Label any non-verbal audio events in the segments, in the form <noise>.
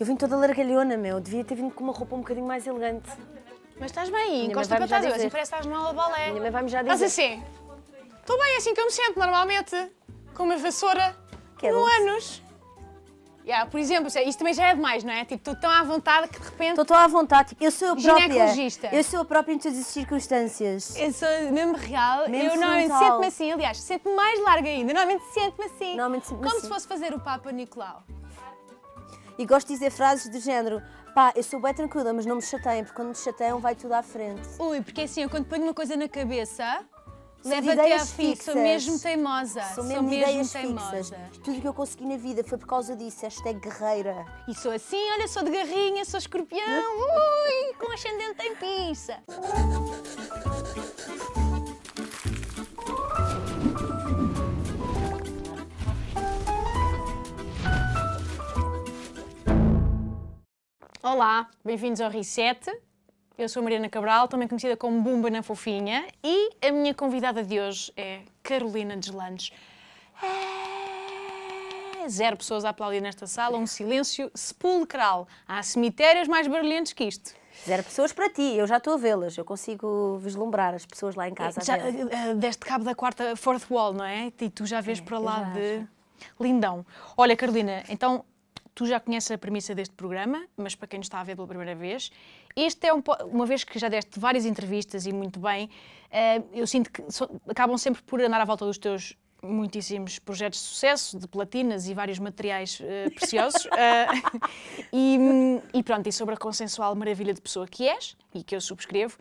Eu vim toda largalhona, meu. Devia ter vindo com uma roupa um bocadinho mais elegante. Mas estás bem, encosta para trás. Assim, parece que estás numa aula de balé. Minha mãe vai-me já dizer. Estás assim? Estou bem, assim que eu me sento normalmente. Com uma vassoura. Que é Yeah, por exemplo, isto é- também já é demais, não é? Tipo, estou tão à vontade que de repente... Estou tão à vontade, tipo, eu sou a própria. Eu sou a própria em todas as circunstâncias. Eu sou mesmo real. Mesmo eu normalmente sinto-me assim, aliás, sinto-me mais larga ainda. Normalmente sinto-me assim. Normalmente sinto-me Como se assim. fosse fazer o Papa Nicolau. E gosto de dizer frases do género pá, eu sou bem tranquila, mas não me chateiem, porque quando me chateiam vai tudo à frente. Ui, porque assim, eu quando ponho uma coisa na cabeça, leva até à fixa, sou mesmo teimosa. Sou mesmo, sou mesmo teimosa. Fixas. Tudo que eu consegui na vida foi por causa disso, esta é guerreira. E sou assim, olha, sou de garrinha, sou escorpião, <laughs> ui, com ascendente em pizza. Olá, bem-vindos ao Reset. Eu sou Mariana Cabral, também conhecida como Bumba na Fofinha, e a minha convidada de hoje é Carolina Deslandes. É... Zero pessoas a aplaudir nesta sala, um silêncio sepulcral. Há cemitérios mais barulhentos que isto. Zero pessoas para ti, eu já estou a vê-las, eu consigo vislumbrar as pessoas lá em casa. Já, uh, deste cabo da quarta, fourth wall, não é? E tu já vês é, para lá de. Lindão. Olha, Carolina, então tu já conheces a premissa deste programa, mas para quem nos está a ver pela primeira vez, este é um, uma vez que já deste várias entrevistas e muito bem, uh, eu sinto que so, acabam sempre por andar à volta dos teus muitíssimos projetos de sucesso, de platinas e vários materiais uh, preciosos. uh, <laughs> e, hum, e, pronto, e sobre a consensual maravilha de pessoa que és e que eu subscrevo.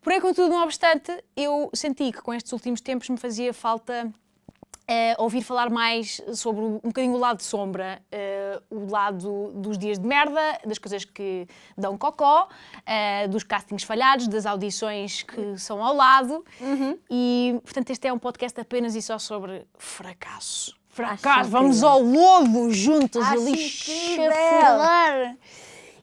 Porém, contudo, não obstante, eu senti que com estes últimos tempos me fazia falta Uh, ouvir falar mais sobre um bocadinho o lado de sombra, uh, o lado dos dias de merda, das coisas que dão cocó, uh, dos castings falhados, das audições que são ao lado. Uhum. E, portanto, este é um podcast apenas e só sobre fracasso. Fracasso! Acho Vamos incrível. ao lodo juntos Acho e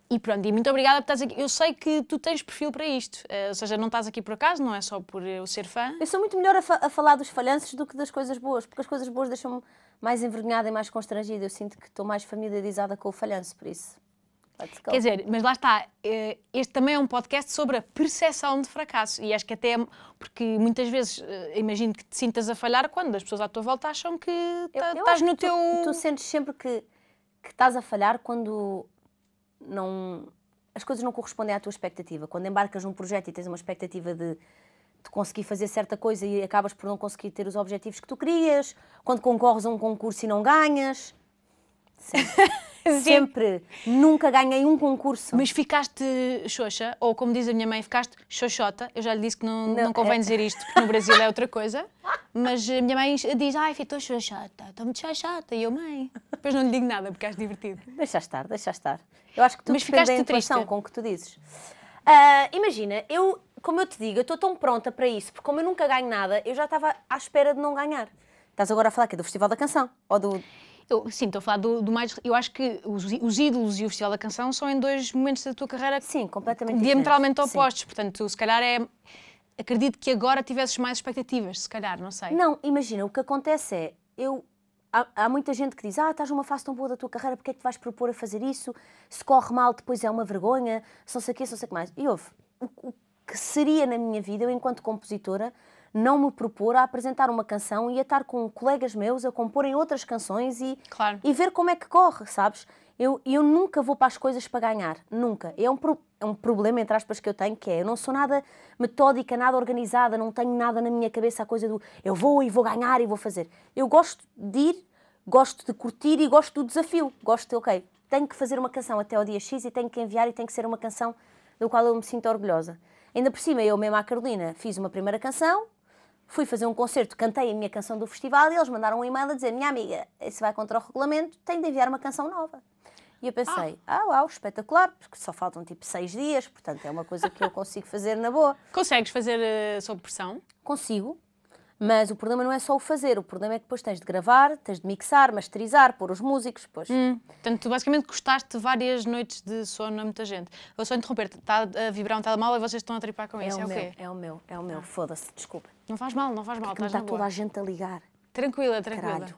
e pronto, e muito obrigada por estás aqui. Eu sei que tu tens perfil para isto, uh, ou seja, não estás aqui por acaso, não é só por eu ser fã. Eu sou muito melhor a, fa a falar dos falhanços do que das coisas boas, porque as coisas boas deixam-me mais envergonhada e mais constrangida. Eu sinto que estou mais familiarizada com o falhanço, por isso. Quer dizer, mas lá está, eh, este também é um podcast sobre a percepção de fracasso e acho que até, é, porque muitas vezes eh, imagino que te sintas a falhar quando as pessoas à tua volta acham que tá- estás no que teu... Tu, tu sentes sempre que, que estás a falhar quando não, as coisas não correspondem à tua expectativa. Quando embarcas num projeto e tens uma expectativa de, de conseguir fazer certa coisa e acabas por não conseguir ter os objetivos que tu querias, quando concorres a um concurso e não ganhas, <laughs> Sempre. Nunca ganhei um concurso. Mas ficaste xoxa, ou como diz a minha mãe, ficaste xoxota. Eu já lhe disse que não, não, não convém é. dizer isto, porque no Brasil é outra coisa. <laughs> Mas a minha mãe diz, ai, estou xoxota, estou muito xoxota. E eu, mãe, depois não lhe digo nada, porque acho divertido. Deixa estar, deixa estar. Eu acho que tu Mas ficaste da triste com o que tu dizes. Uh, imagina, eu, como eu te digo, estou tão pronta para isso, porque como eu nunca ganho nada, eu já estava à espera de não ganhar. Estás agora a falar que é do Festival da Canção, ou do... Eu, sim, estou a falar do, do, mais. Eu acho que os, os ídolos e o Festival da Canção são em dois momentos da tua carreira sim, completamente diametralmente opostos. Sim. Portanto, se calhar é. Acredito que agora tivesses mais expectativas, se calhar, não sei. Não, imagina, o que acontece é. Eu Há, há, muita gente que diz: Ah, estás numa fase tão boa da tua carreira, porque é que te vais propor a fazer isso? Se corre mal, depois é uma vergonha, se não sei o quê, se não sei o que mais. E houve. O, o que seria na minha vida, eu enquanto compositora, não me propor a apresentar uma canção e a estar com colegas meus a comporem outras canções e, claro. e ver como é que corre, sabes? Eu, eu nunca vou para as coisas para ganhar, nunca. É um, pro, é um problema, entre aspas, que eu tenho, que é eu não sou nada metódica, nada organizada, não tenho nada na minha cabeça a coisa do eu vou e vou ganhar e vou fazer. Eu gosto de ir, gosto de curtir e gosto do desafio. Gosto de, ok, tenho que fazer uma canção até ao dia X e tenho que enviar e tem que ser uma canção do qual eu me sinto orgulhosa. Ainda por cima, eu mesma, a Carolina, fiz uma primeira canção, fui fazer um concerto, cantei a minha canção do festival e eles mandaram um e-mail a dizer: Minha amiga, isso vai contra o regulamento, tem de enviar uma canção nova. E eu pensei: Ah, ah uau, ah, wow, espetacular, porque só faltam tipo seis dias, portanto é uma coisa que eu consigo fazer na boa. <laughs> Consegues fazer uh, sob pressão? Consigo. Mas o problema não é só o fazer, o problema é que depois tens de gravar, tens de mixar, masterizar, pôr os músicos, depois. Hum. Portanto, tu basicamente custaste várias noites de sono a muita gente. Vou só interromper, está a vibrar um telemóvel e vocês estão a tripar com é isso. O é o meu, quê? É o meu, é o meu, foda-se, desculpa. Não faz mal, não faz mal. Porque estás está toda a gente a ligar. Tranquila, tranquila. Caralho.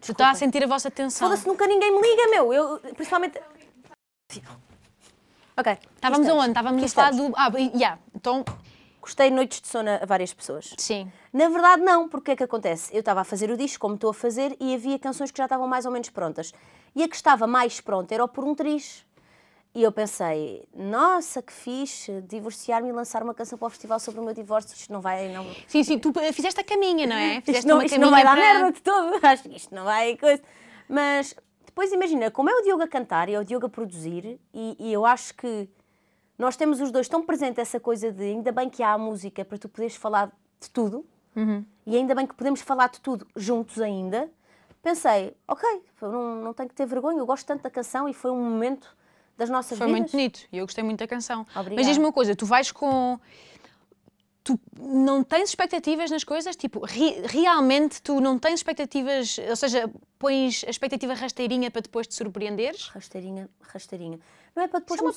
Tu está a sentir a vossa tensão. Foda-se, nunca ninguém me liga, meu. Eu, principalmente. Ok. Estávamos é aonde? Estávamos no é estado. Ah, yeah. Então, Custei noites de sono a várias pessoas. Sim. Na verdade, não, porque é que acontece? Eu estava a fazer o disco, como estou a fazer, e havia canções que já estavam mais ou menos prontas. E a que estava mais pronta era o Por um Triz. E eu pensei, nossa, que fixe, divorciar-me e lançar uma canção para o festival sobre o meu divórcio, isto não vai... Não... Sim, sim, tu eh, fizeste a caminha, não é? Fizeste isto não, isto não vai dar para... merda de todo, <laughs> acho que isto não vai... Mas depois imagina, como é o Diogo a cantar e é o Diogo a produzir, e, e eu acho que nós temos os dois tão presente essa coisa de ainda bem que há a música para tu poderes falar de tudo uhum. e ainda bem que podemos falar de tudo juntos ainda. Pensei, ok, não, não tenho que ter vergonha, eu gosto tanto da canção e foi um momento das nossas foi vidas. Foi muito bonito e eu gostei muito da canção. Obrigada. Mas diz-me uma coisa, tu vais com tu não tens expectativas nas coisas? Tipo, ri, realmente tu não tens expectativas, ou seja, pões a expectativa rasteirinha para depois te surpreenderes? Rasteirinha, rasteirinha. Não é para depois. Isso é,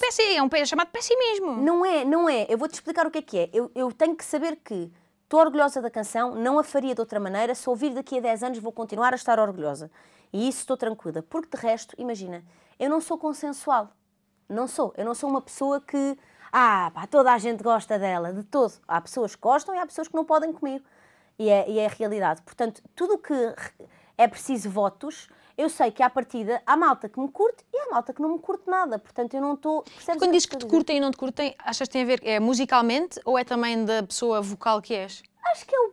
uma peça, é, um, chamado pessimismo. Não é, não é. Eu vou-te explicar o que é que é. Eu, eu tenho que saber que estou orgulhosa da canção, não a faria de outra maneira. Se ouvir daqui a 10 anos, vou continuar a estar orgulhosa. E isso estou tranquila. Porque de resto, imagina, eu não sou consensual. Não sou. Eu não sou uma pessoa que. Ah, pá, toda a gente gosta dela, de todo. Há pessoas que gostam e há pessoas que não podem comigo. E é, e é a realidade. Portanto, tudo o que é preciso votos eu sei que à partida há malta que me curte e há malta que não me curte nada. Portanto, eu não estou. Quando dizes que te curtem e não te curtem, achas que tem a ver é musicalmente ou é também da pessoa vocal que és? Acho que é o,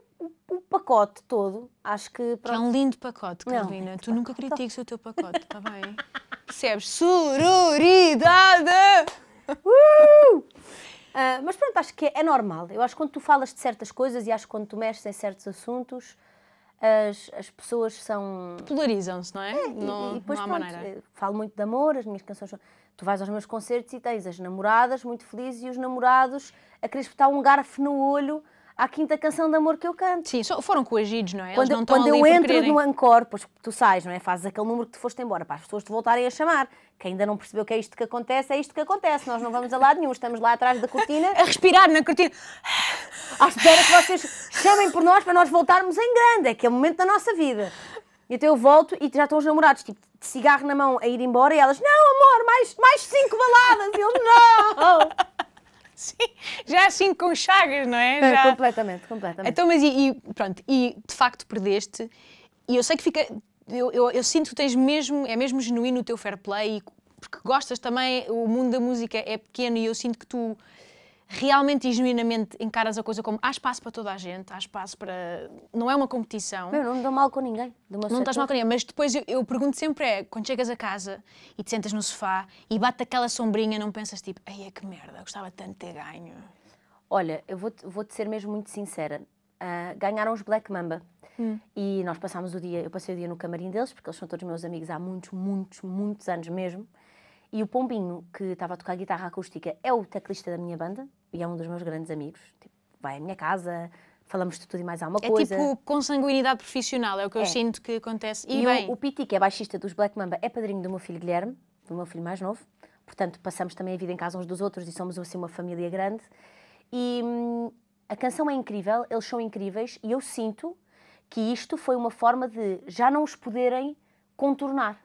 o, pacote todo. Acho que. É pronto. é um lindo pacote, Carolina. Não, tu nunca <laughs> critiques o teu pacote, está bem? Percebes? Sororidade! Uh! Uh, mas pronto, acho que é normal. Eu acho que quando tu falas de certas coisas e acho que quando tu mexes em certos assuntos, as, as pessoas são. Polarizam-se, não é? é não, e, e depois, não há pronto, maneira. Eh, falo muito de amor, as minhas canções são. Tu vais aos meus concertos e tens as namoradas muito felizes e os namorados a querer espetar um garfo no olho à quinta canção de amor que eu canto. Sim, foram coagidos, não é? Quando, não quando eu entro quererem. no ancor, pois tu sais, não é? Fazes aquele número que tu foste embora para as pessoas te voltarem a chamar. Quem ainda não percebeu que é isto que acontece, é isto que acontece. Nós não vamos a lado nenhum, estamos lá atrás da cortina. <laughs> a respirar na cortina. À espera que vocês chamem por nós para nós voltarmos em grande, é que é o momento da nossa vida. E então eu volto e já estão os namorados, tipo, de cigarro na mão a ir embora e elas, não amor, mais, mais cinco baladas! E eles, não! <laughs> Sim, já é assim com chagas, não é? é? Já... completamente, completamente. Então, mas e, e, pronto, e de facto perdeste, e eu sei que fica. Eu, eu, eu sinto que tens mesmo, é mesmo genuíno o teu fair play, porque gostas também, o mundo da música é pequeno e eu sinto que tu realmente e genuinamente encaras a coisa como há espaço para toda a gente, há espaço para. Não é uma competição. Meu, não me dou mal com ninguém. Não estás mal com ninguém, mas depois eu, eu, pergunto sempre é quando chegas a casa e te sentas no sofá e bate aquela sombrinha, não pensas tipo, ai é que merda, gostava tanto de ter ganho. Olha, eu vou-te vou ser mesmo muito sincera. Uh, ganharam os Black Mamba. Hum. E nós passámos o dia, eu passei o dia no camarim deles, porque eles são todos meus amigos há muitos, muitos, muitos anos mesmo. E o Pombinho, que estava a tocar guitarra acústica, é o teclista da minha banda e é um dos meus grandes amigos. Tipo, vai à minha casa, falamos de tudo e mais alguma é coisa. É tipo consanguinidade profissional, é o que eu é. sinto que acontece. E, e bem... o, o Piti, que é baixista dos Black Mamba, é padrinho do meu filho Guilherme, do meu filho mais novo. Portanto, passamos também a vida em casa uns dos outros e somos assim uma família grande. E hum, a canção é incrível, eles são incríveis e eu sinto que isto foi uma forma de já não os poderem contornar.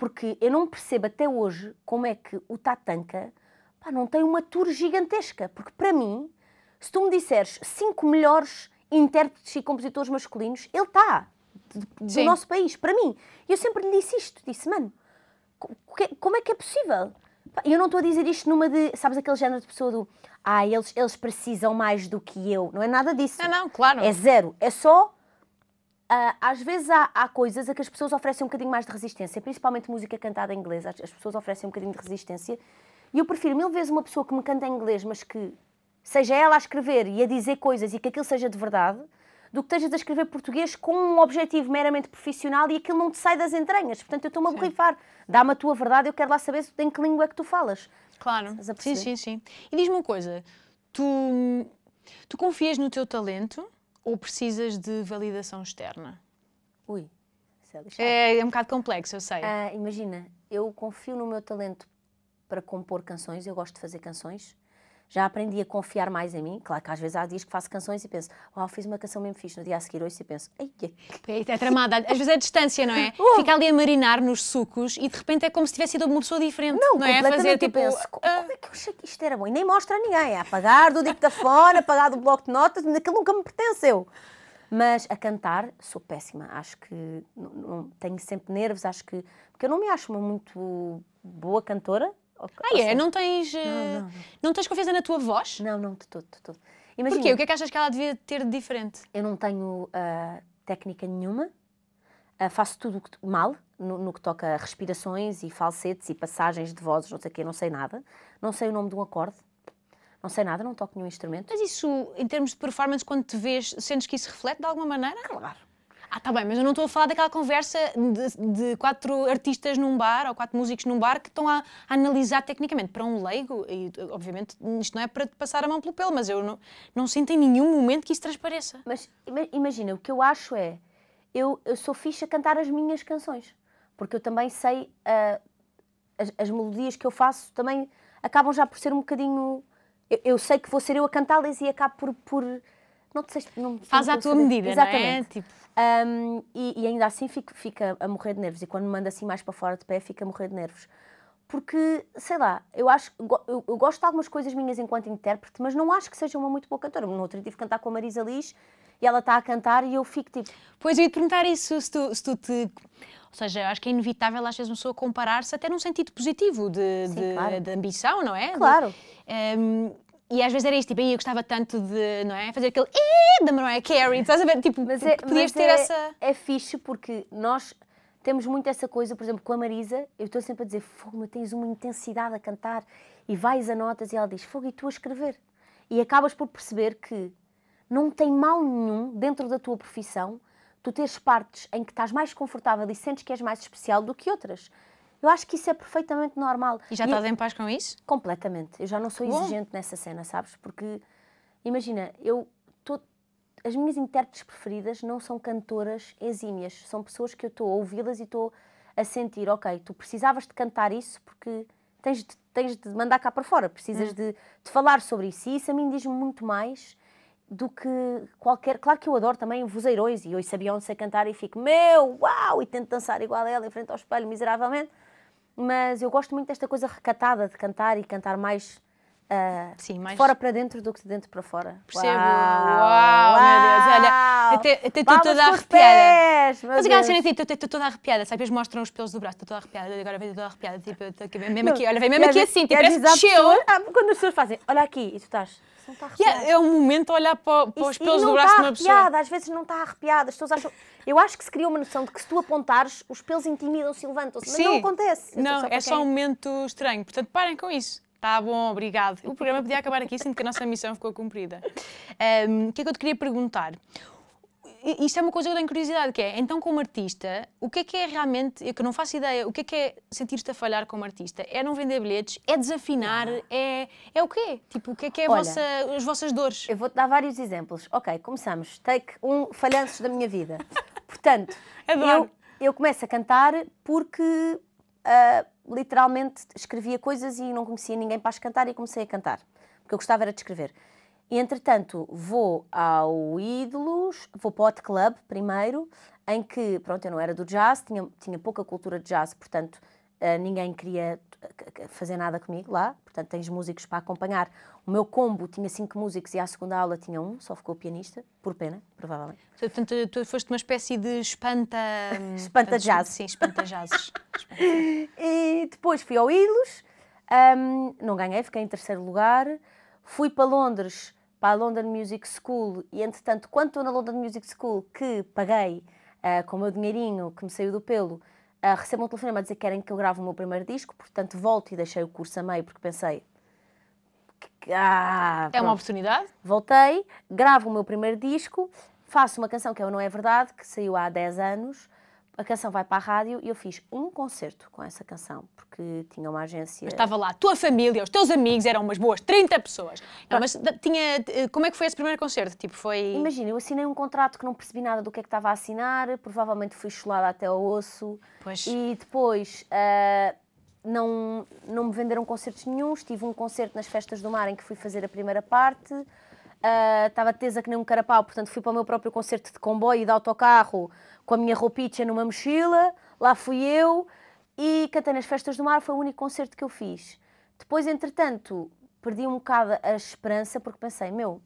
Porque eu não percebo até hoje como é que o Tatanka pá, não tem uma tour gigantesca. Porque para mim, se tu me disseres cinco melhores intérpretes e compositores masculinos, ele está do Sim. nosso país, para mim. E eu sempre lhe disse isto, disse, mano, é, como é que é possível? Eu não estou a dizer isto numa de, sabes, aquele género de pessoa do, ah, eles, eles precisam mais do que eu. Não é nada disso. Não, não, claro. É zero. É só, Uh, às vezes há, há, coisas a que as pessoas oferecem um bocadinho mais de resistência, principalmente música cantada em inglês. As, as pessoas oferecem um bocadinho de resistência. E eu prefiro mil vezes uma pessoa que me canta em inglês, mas que seja ela a escrever e a dizer coisas e que aquilo seja de verdade, do que estejas a escrever português com um objetivo meramente profissional e aquilo não te sai das entranhas. Portanto, eu estou-me a borrifar. Dá-me a tua verdade, eu quero lá saber em que língua é que tu falas. Claro. Sim, sim, sim. E diz-me uma coisa. Tu, tu confias no teu talento? ou precisas de validação externa? Ui, é, é É, um bocado complexo, eu sei. Ah, imagina, eu confio no meu talento para compor canções, eu gosto de fazer canções já aprendi a confiar mais em mim. Claro que às vezes há dias que faço canções e penso, uau, oh, fiz uma canção mesmo fixe, no dia a seguir ouço e penso, ei, é tramada. Às vezes é a distância, não é? Uh. <laughs> Fica ali a marinar nos sucos e de repente é como se tivesse sido uma pessoa diferente. Não, não é? Fazer, tipo, penso, uh... como é que eu achei que isto era bom? E nem mostra a ninguém. É apagar do dictafone, apagar do bloco de notas, aquilo nunca me pertenceu. Mas a cantar, sou péssima. Acho que não, não, tenho sempre nervos, acho que. Porque eu não me acho uma muito boa cantora, ah, é? não tens. Eh, não, não, não, tens confiança na tua voz? Não, não, de todo, de todo. Imagina, Porquê? O que é que achas que ela devia ter de diferente? Eu não tenho uh, técnica nenhuma, uh, faço tudo mal, no, no, que toca a respirações e falsetes e passagens de vozes, não sei o quê, não sei nada. Não sei o nome de um acorde, não sei nada, não toco nenhum instrumento. Mas isso, em termos de performance, quando te vês, sentes que isso reflete de alguma maneira? Claro. Ah, tá bem, mas eu não estou a falar daquela conversa de, de, quatro artistas num bar ou quatro músicos num bar que estão a, a, analisar tecnicamente. Para um leigo, e obviamente isto não é para passar a mão pelo pelo, mas eu não, não sinto em nenhum momento que isso transpareça. Mas imagina, o que eu acho é. Eu, eu sou fixa a cantar as minhas canções, porque eu também sei. Uh, as, as melodias que eu faço também acabam já por ser um bocadinho. Eu, eu sei que vou ser eu a cantá-las e acabo por, por não te sei, não, Faz à tua medida, Exatamente. não é? Tipo... Um, e, e, ainda assim fica a morrer de nervos. E quando me manda assim mais para fora de pé, fica a morrer de nervos. Porque, sei lá, eu acho eu, eu gosto de algumas coisas minhas enquanto intérprete, mas não acho que seja uma muito boa cantora. No outro dia tive que cantar com a Marisa Liz e ela está a cantar e eu fico tipo. Pois eu ia te perguntar isso, se tu, se tu te. Ou seja, acho que é inevitável às vezes uma pessoa comparar-se até num sentido positivo de, Sim, de, claro. de ambição, não é? Claro. De, um, e às vezes era isto, tipo, eu gostava tanto de, não é? Fazer aquele da Mariah Carey, estás a ver? Tipo, mas é, podias mas ter é, essa. É fixe porque nós temos muito essa coisa, por exemplo, com a Marisa, eu estou sempre a dizer, fogo, tens uma intensidade a cantar e vais a notas e ela diz, fogo, e tu a escrever. E acabas por perceber que não tem mal nenhum dentro da tua profissão tu teres partes em que estás mais confortável e sentes que és mais especial do que outras. Eu acho que isso é perfeitamente normal. E já estás em paz com isso? Completamente. Eu já não sou Bom. exigente nessa cena, sabes? Porque, imagina, eu tô, as minhas intérpretes preferidas não são cantoras exímias, são pessoas que eu estou a ouvi-las e estou a sentir, ok, tu precisavas de cantar isso porque tens de, tens de mandar cá para fora, precisas hum. de, de falar sobre isso. E isso a mim diz-me muito mais do que qualquer. Claro que eu adoro também vozeirões e eu sabia onde sei cantar e fico, meu, uau! E tento dançar igual a ela em frente ao espelho, miseravelmente mas eu gosto muito desta coisa recatada de cantar e cantar mais. Uh, Sim, mais... fora para dentro do que de dentro para fora. Percebo. Uau, uau, uau. meu Deus, olha, até estou toda arrepiada. Pés, Mas a cena, tipo, estou toda arrepiada, sabe? Eles mostram os pelos do braço, estou toda arrepiada, agora vejo toda arrepiada, tipo, aqui, mesmo aqui, olha, vem mesmo aqui assim, tipo, parece que Quando as pessoas fazem, olha aqui, e tu estás não está é, arrepiada. Yeah, é um momento a olhar para, para os pelos do braço tá de uma pessoa. Arrepiada, às vezes não está arrepiada. As pessoas acham... Eu acho que se criou uma noção de que se tu apontares, os pelos intimidam-se e levantam-se. Mas Sim. não acontece. Eu não, é só um é. momento estranho. Portanto, parem com isso. Tá bom, obrigado. O programa podia acabar aqui, sendo que a nossa missão ficou cumprida. O um, que é que eu te queria perguntar? isto é uma coisa que eu tenho curiosidade, que é, então como artista, o que é que é realmente, eu que não faço ideia, o que é que é sentir-te a falhar como artista? É não vender bilhetes? É desafinar? Ah. É, é o quê? Tipo, o que é que é Olha, vossa, as vossas dores? Eu vou-te dar vários exemplos. Ok, começamos. Take um, falhanços da minha vida. <laughs> Portanto, eu, eu começo a cantar porque uh, literalmente escrevia coisas e não conhecia ninguém para as cantar e comecei a cantar. Porque eu gostava era de escrever entretanto, vou ao Ídolos, vou para o Hot Club primeiro, em que, pronto, eu não era do jazz, tinha, tinha pouca cultura de jazz, portanto, uh, ninguém queria eh, fazer nada comigo lá, portanto, tens músicos para acompanhar. O meu combo tinha cinco músicos e à segunda aula tinha um, só ficou o pianista, por pena, provavelmente. Portanto, tu foste uma espécie de espanta... <laughs> espanta jazz. Sim, espanta jazz. <laughs> e depois fui ao Ídolos, um, não ganhei, fiquei em terceiro lugar. Fui para Londres para a London Music School e, entretanto, quando estou na London Music School, que paguei uh, com o meu dinheirinho que me saiu do pelo, uh, recebo um telefonema a dizer que querem que eu grave o meu primeiro disco, portanto, volto e deixei o curso a meio porque pensei. Ah, é uma oportunidade? Voltei, gravo o meu primeiro disco, faço uma canção que é o Não É Verdade, que saiu há 10 anos, a canção vai para a rádio e eu fiz um concerto com essa canção, porque tinha uma agência. Mas estava lá a tua família, os teus amigos, eram umas boas 30 pessoas. Não, mas tinha. Eh, como é que foi esse primeiro concerto? Tipo, foi. Imagina, eu assinei um contrato que não percebi nada do que é que estava a assinar, provavelmente fui chulada até ao osso. Pois. E depois. Uh, não, não me venderam concertos nenhum. Tive um concerto nas Festas do Mar em que fui fazer a primeira parte. Eh, estava uh, tesa que nem um carapau, portanto fui para o meu próprio concerto de comboio e de autocarro com a minha roupicha numa mochila, lá fui eu e cantei nas Festas do Mar, foi o único concerto que eu fiz. Depois, entretanto, perdi um bocado a esperança porque pensei, meu,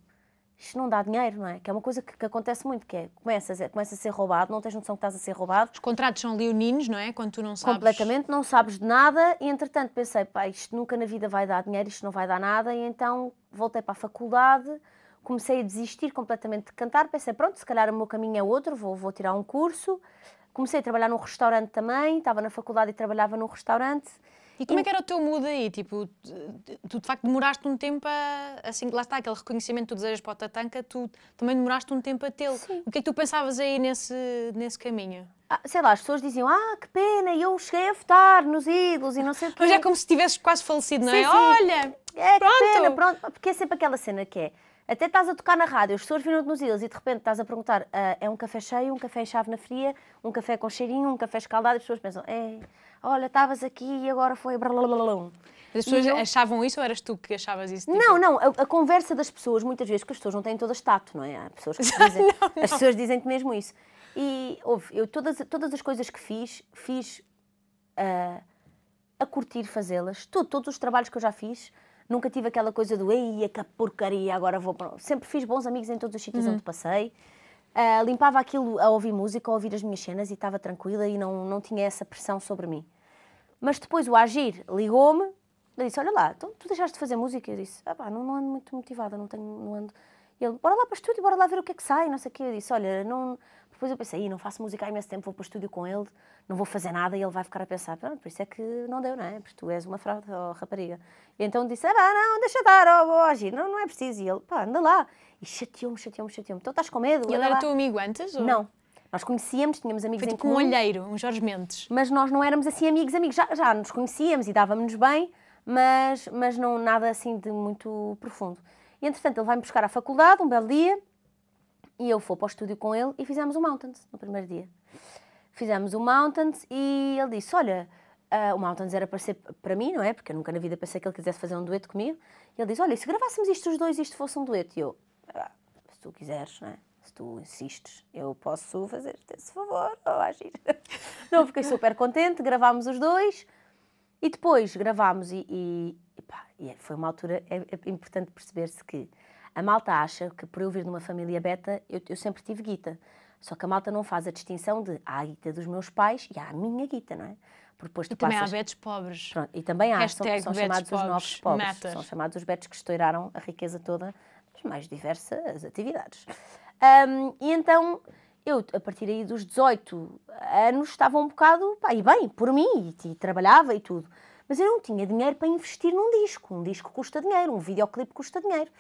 isto não dá dinheiro, não é? Que é uma coisa que, que acontece muito, que é, começa começas a ser roubado, não tens noção que estás a ser roubado. Os contratos são leoninos, não é? Quando tu não sabes... Completamente, não sabes de nada e, entretanto, pensei, pá, isto nunca na vida vai dar dinheiro, isto não vai dar nada e então voltei para a faculdade comecei a desistir completamente de cantar, pensei, pronto, se calhar o meu caminho é outro, vou, vou tirar um curso. Comecei a trabalhar num restaurante também, estava na faculdade e trabalhava num restaurante. E como é que era o teu mood aí? Tipo, tu de facto demoraste um tempo a. Assim, lá está, aquele reconhecimento que tu desejas para o Tatanka, tu também demoraste um tempo a tê-lo. O que é que tu pensavas aí nesse, nesse caminho? Ah, sei lá, as pessoas diziam, ah, que pena, eu cheguei a votar nos ídolos e não sei o quê. Mas é como se tivesses quase falecido, não é? Sim, sim. Olha! É, pronto. que pena, pronto. Porque é sempre aquela cena que é. Até estás a tocar na rádio, as pessoas viram-te nos ilhas e de repente estás a perguntar: ah, é um café cheio, um café em chave na fria, um café com cheirinho, um café escaldado? As pessoas pensam: é, olha, estavas aqui e agora foi. Blalalalum. As pessoas eu... achavam isso ou eras tu que achavas isso? Tipo? Não, não. A, a, conversa das pessoas, muitas vezes, que as pessoas não têm todas tato, não é? Há pessoas que <laughs> dizem, não, não. As pessoas dizem-te mesmo isso. E houve, eu todas, todas as coisas que fiz, fiz uh, a curtir fazê-las. Todos os trabalhos que eu já fiz, Nunca tive aquela coisa do ei, que porcaria, agora vou para. Sempre fiz bons amigos em todos os sítios uhum. onde passei. Uh, limpava aquilo a ouvir música, a ouvir as minhas cenas e estava tranquila e não, não tinha essa pressão sobre mim. Mas depois o Agir ligou-me, eu disse: Olha lá, tu, tu deixaste de fazer música? Eu disse: ah, pá, não, não ando muito motivada, não tenho. Não ando. E ele: Bora lá para o estúdio, bora lá ver o que é que sai, não sei o quê. Eu disse: Olha, não, depois eu pensei, não faço música há imenso tempo, vou para o estúdio com ele, não vou fazer nada e ele vai ficar a pensar, pronto, por isso é que não deu, não é? Porque tu és uma fraude, ó, rapariga. E então disse, ah, não, deixa dar, ó, vou agir, não, não é preciso. E ele, pá, anda lá. E chateou-me, chateou-me, chateou-me. Então estás com medo? E ele era lá. teu amigo antes? Ou? Não. Nós conhecíamos, tínhamos amigos Foi tipo em comum. um olheiro, um Jorge Mendes. Mas nós não éramos assim amigos, amigos. Já, já nos conhecíamos e dávamos-nos bem, mas, mas não nada assim de muito profundo. E entretanto ele vai-me buscar à faculdade, um belo dia, e eu fui para o estúdio com ele e fizemos o Mountains no primeiro dia. Fizemos o Mountains e ele disse: Olha, uh, o Mountains era para ser para mim, não é? Porque eu nunca na vida pensei que ele quisesse fazer um dueto comigo. E ele disse: Olha, se gravássemos isto os dois, isto fosse um dueto. E eu: ah, Se tu quiseres, não é? se tu insistes, eu posso fazer-te esse favor, <laughs> ou agir. Não, fiquei super contente, gravámos os dois e depois gravámos e, e, e, pá, é, e foi uma altura, é, é importante perceber-se que a malta acha que por eu vir de uma família beta, eu, eu sempre tive guita. Só que a malta não faz a distinção de há a guita dos meus pais e há a minha guita, não é? Porque depois tu e passas... também há betos pobres. Pronto, e também há, Hashtag são, são chamados pobres, os novos pobres. São chamados os betos que estouraram a riqueza toda das mais diversas atividades. Um, e então, eu, a partir aí dos 18 anos, estava um bocado, pá, e bem, por mim, e, e trabalhava e tudo. Mas eu não tinha dinheiro para investir num disco. Um disco custa dinheiro, um videoclipe custa dinheiro.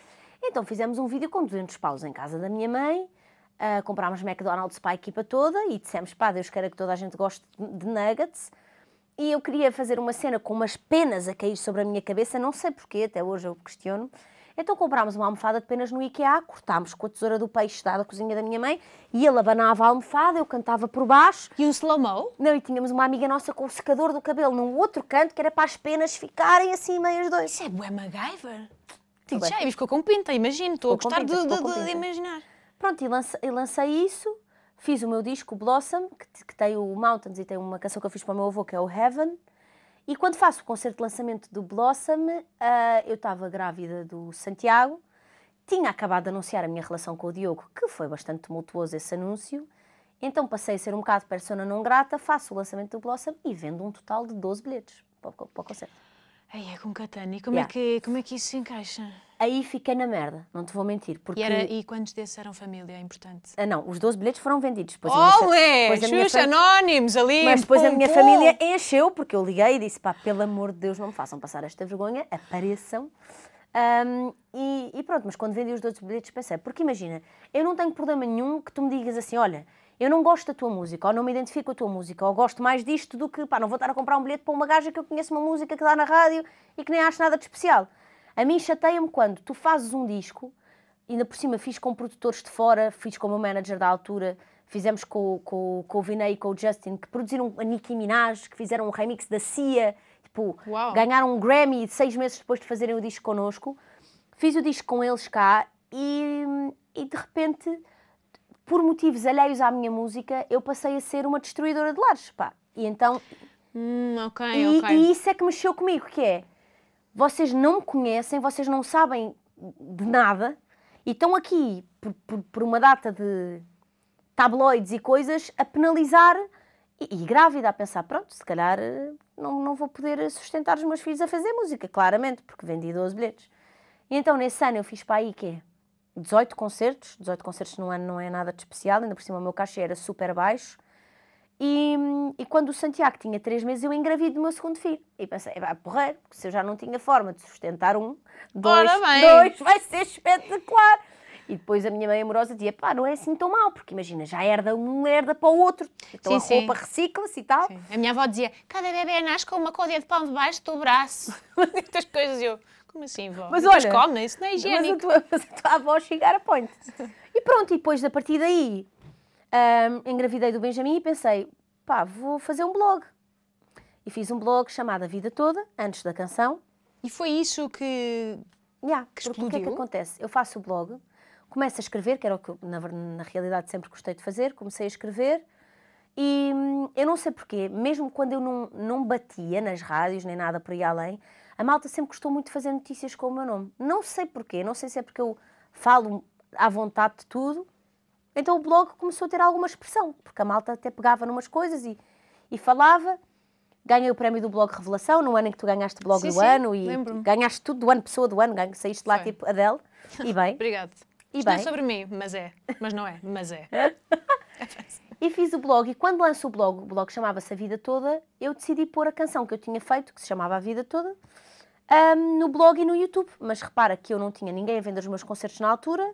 Então fizemos um vídeo com 200 paus em casa da minha mãe, uh, comprámos McDonald's para a equipa toda e dissemos, pá, Deus queira que toda a gente goste de nuggets. E eu queria fazer uma cena com umas penas a cair sobre a minha cabeça, não sei porquê, até hoje eu questiono. Então comprámos uma almofada de penas no IKEA, cortámos com a tesoura do peixe da da cozinha da minha mãe e ele abanava a almofada, eu cantava por baixo. E um slow-mo? Não, e tínhamos uma amiga nossa com o secador do cabelo num outro canto que era para as penas ficarem assim meias dois. Isso é bué MacGyver? tinha já, e ficou com pinta, imagino, estou a gostar pinta, de, de, de, imaginar. Pronto, e lancei, e lancei, isso, fiz o meu disco Blossom, que, que, tem o Mountains e tem uma canção que eu fiz para o meu avô que é o Heaven. E quando faço o concerto de lançamento do Blossom, uh, eu estava grávida do Santiago, tinha acabado de anunciar a minha relação com o Diogo, que foi bastante tumultuoso esse anúncio, então passei a ser um bocado persona não grata, faço o lançamento do Blossom e vendo um total de 12 bilhetes para para o concerto. Aí é com Catani. Como, é yeah. é que, como é que isso se encaixa? Aí fiquei na merda, não te vou mentir. Porque... E, era, e quantos desses eram família? É importante. Ah, não, os 12 bilhetes foram vendidos. Depois Olé! Xuxa, fam... anónimos ali. Mas depois pum, a minha pum. família encheu, porque eu liguei e disse: pá, pelo amor de Deus, não me façam passar esta vergonha, apareçam. Um, e, e, pronto, mas quando vendi os 12 bilhetes pensei, porque imagina, eu não tenho problema nenhum que tu me digas assim: olha, eu não gosto da tua música, ou não me identifico com a tua música, ou gosto mais disto do que, pá, não vou estar a comprar um bilhete para uma gaja que eu conheço uma música que dá na rádio e que nem acho nada de especial. A mim chateia-me quando tu fazes um disco, ainda por cima fiz com produtores de fora, fiz com o meu manager da altura, fizemos com, com, com o Vinay e com o Justin, que produziram a Nicki Minaj, que fizeram um remix da Cia, tipo, Uau. ganharam um Grammy seis meses depois de fazerem o disco connosco. Fiz o disco com eles cá e, e de repente por motivos alheios à minha música, eu passei a ser uma destruidora de lares, pá. E então... Hum, ok, e, ok. E isso é que mexeu comigo, que é... Vocês não me conhecem, vocês não sabem de nada e estão aqui, por, por, por uma data de tabloides e coisas, a penalizar e, e, grávida, a pensar, pronto, se calhar eh, não, não vou poder sustentar os meus filhos a fazer música, claramente, porque vendi 12 bilhetes. E então, nesse ano, eu fiz para aí, que é 18 concertos, 18 concertos num ano não é nada de especial, ainda por cima o meu cachê era super baixo. E, e quando o Santiago tinha 3 meses, eu engravido o meu segundo filho. E pensei, vai porrer porreiro, porque se eu já não tinha forma de sustentar um, dois, dois vai ser espetacular. E depois a minha mãe amorosa dizia, pá, não é assim tão mal, porque imagina, já herda um, herda para o outro. Então sim, a sim. roupa recicla-se e tal. Sim. A minha avó dizia, cada bebê nasce com uma colher de pão debaixo do braço. Muitas <laughs> coisas eu... Como assim, vó? Mas olha, come, é? isso não é higiênico. Mas a tua, <laughs> mas a tua avó chegar a ponte. E pronto, e depois, a partir daí, um, engravidei do Benjamin e pensei, pá, vou fazer um blog. E fiz um blog chamado A Vida Toda, antes da canção. E foi isso que, yeah, que explodiu? O que é que acontece? Eu faço o blog, começo a escrever, que era o que na, na realidade, sempre gostei de fazer, comecei a escrever e hum, eu não sei porquê, mesmo quando eu não, não batia nas rádios nem nada por aí além, a malta sempre gostou muito de fazer notícias com o meu nome. Não sei porquê, não sei se é porque eu falo à vontade de tudo. Então o blog começou a ter alguma expressão, porque a malta até pegava numas coisas e, e falava. Ganhei o prémio do Blog Revelação, no ano em que tu ganhaste o Blog sim, do sim, Ano e ganhaste tudo do ano, pessoa do ano, saíste lá Foi. tipo Adele. E bem. <laughs> Obrigado. E Isto bem. não é sobre mim, mas é. Mas não é, mas é. <laughs> é e fiz o blog, e quando lanço o blog, o blog chamava-se A Vida Toda, eu decidi pôr a canção que eu tinha feito, que se chamava A Vida Toda, um, no blog e no YouTube. Mas repara que eu não tinha ninguém a vender os meus concertos na altura,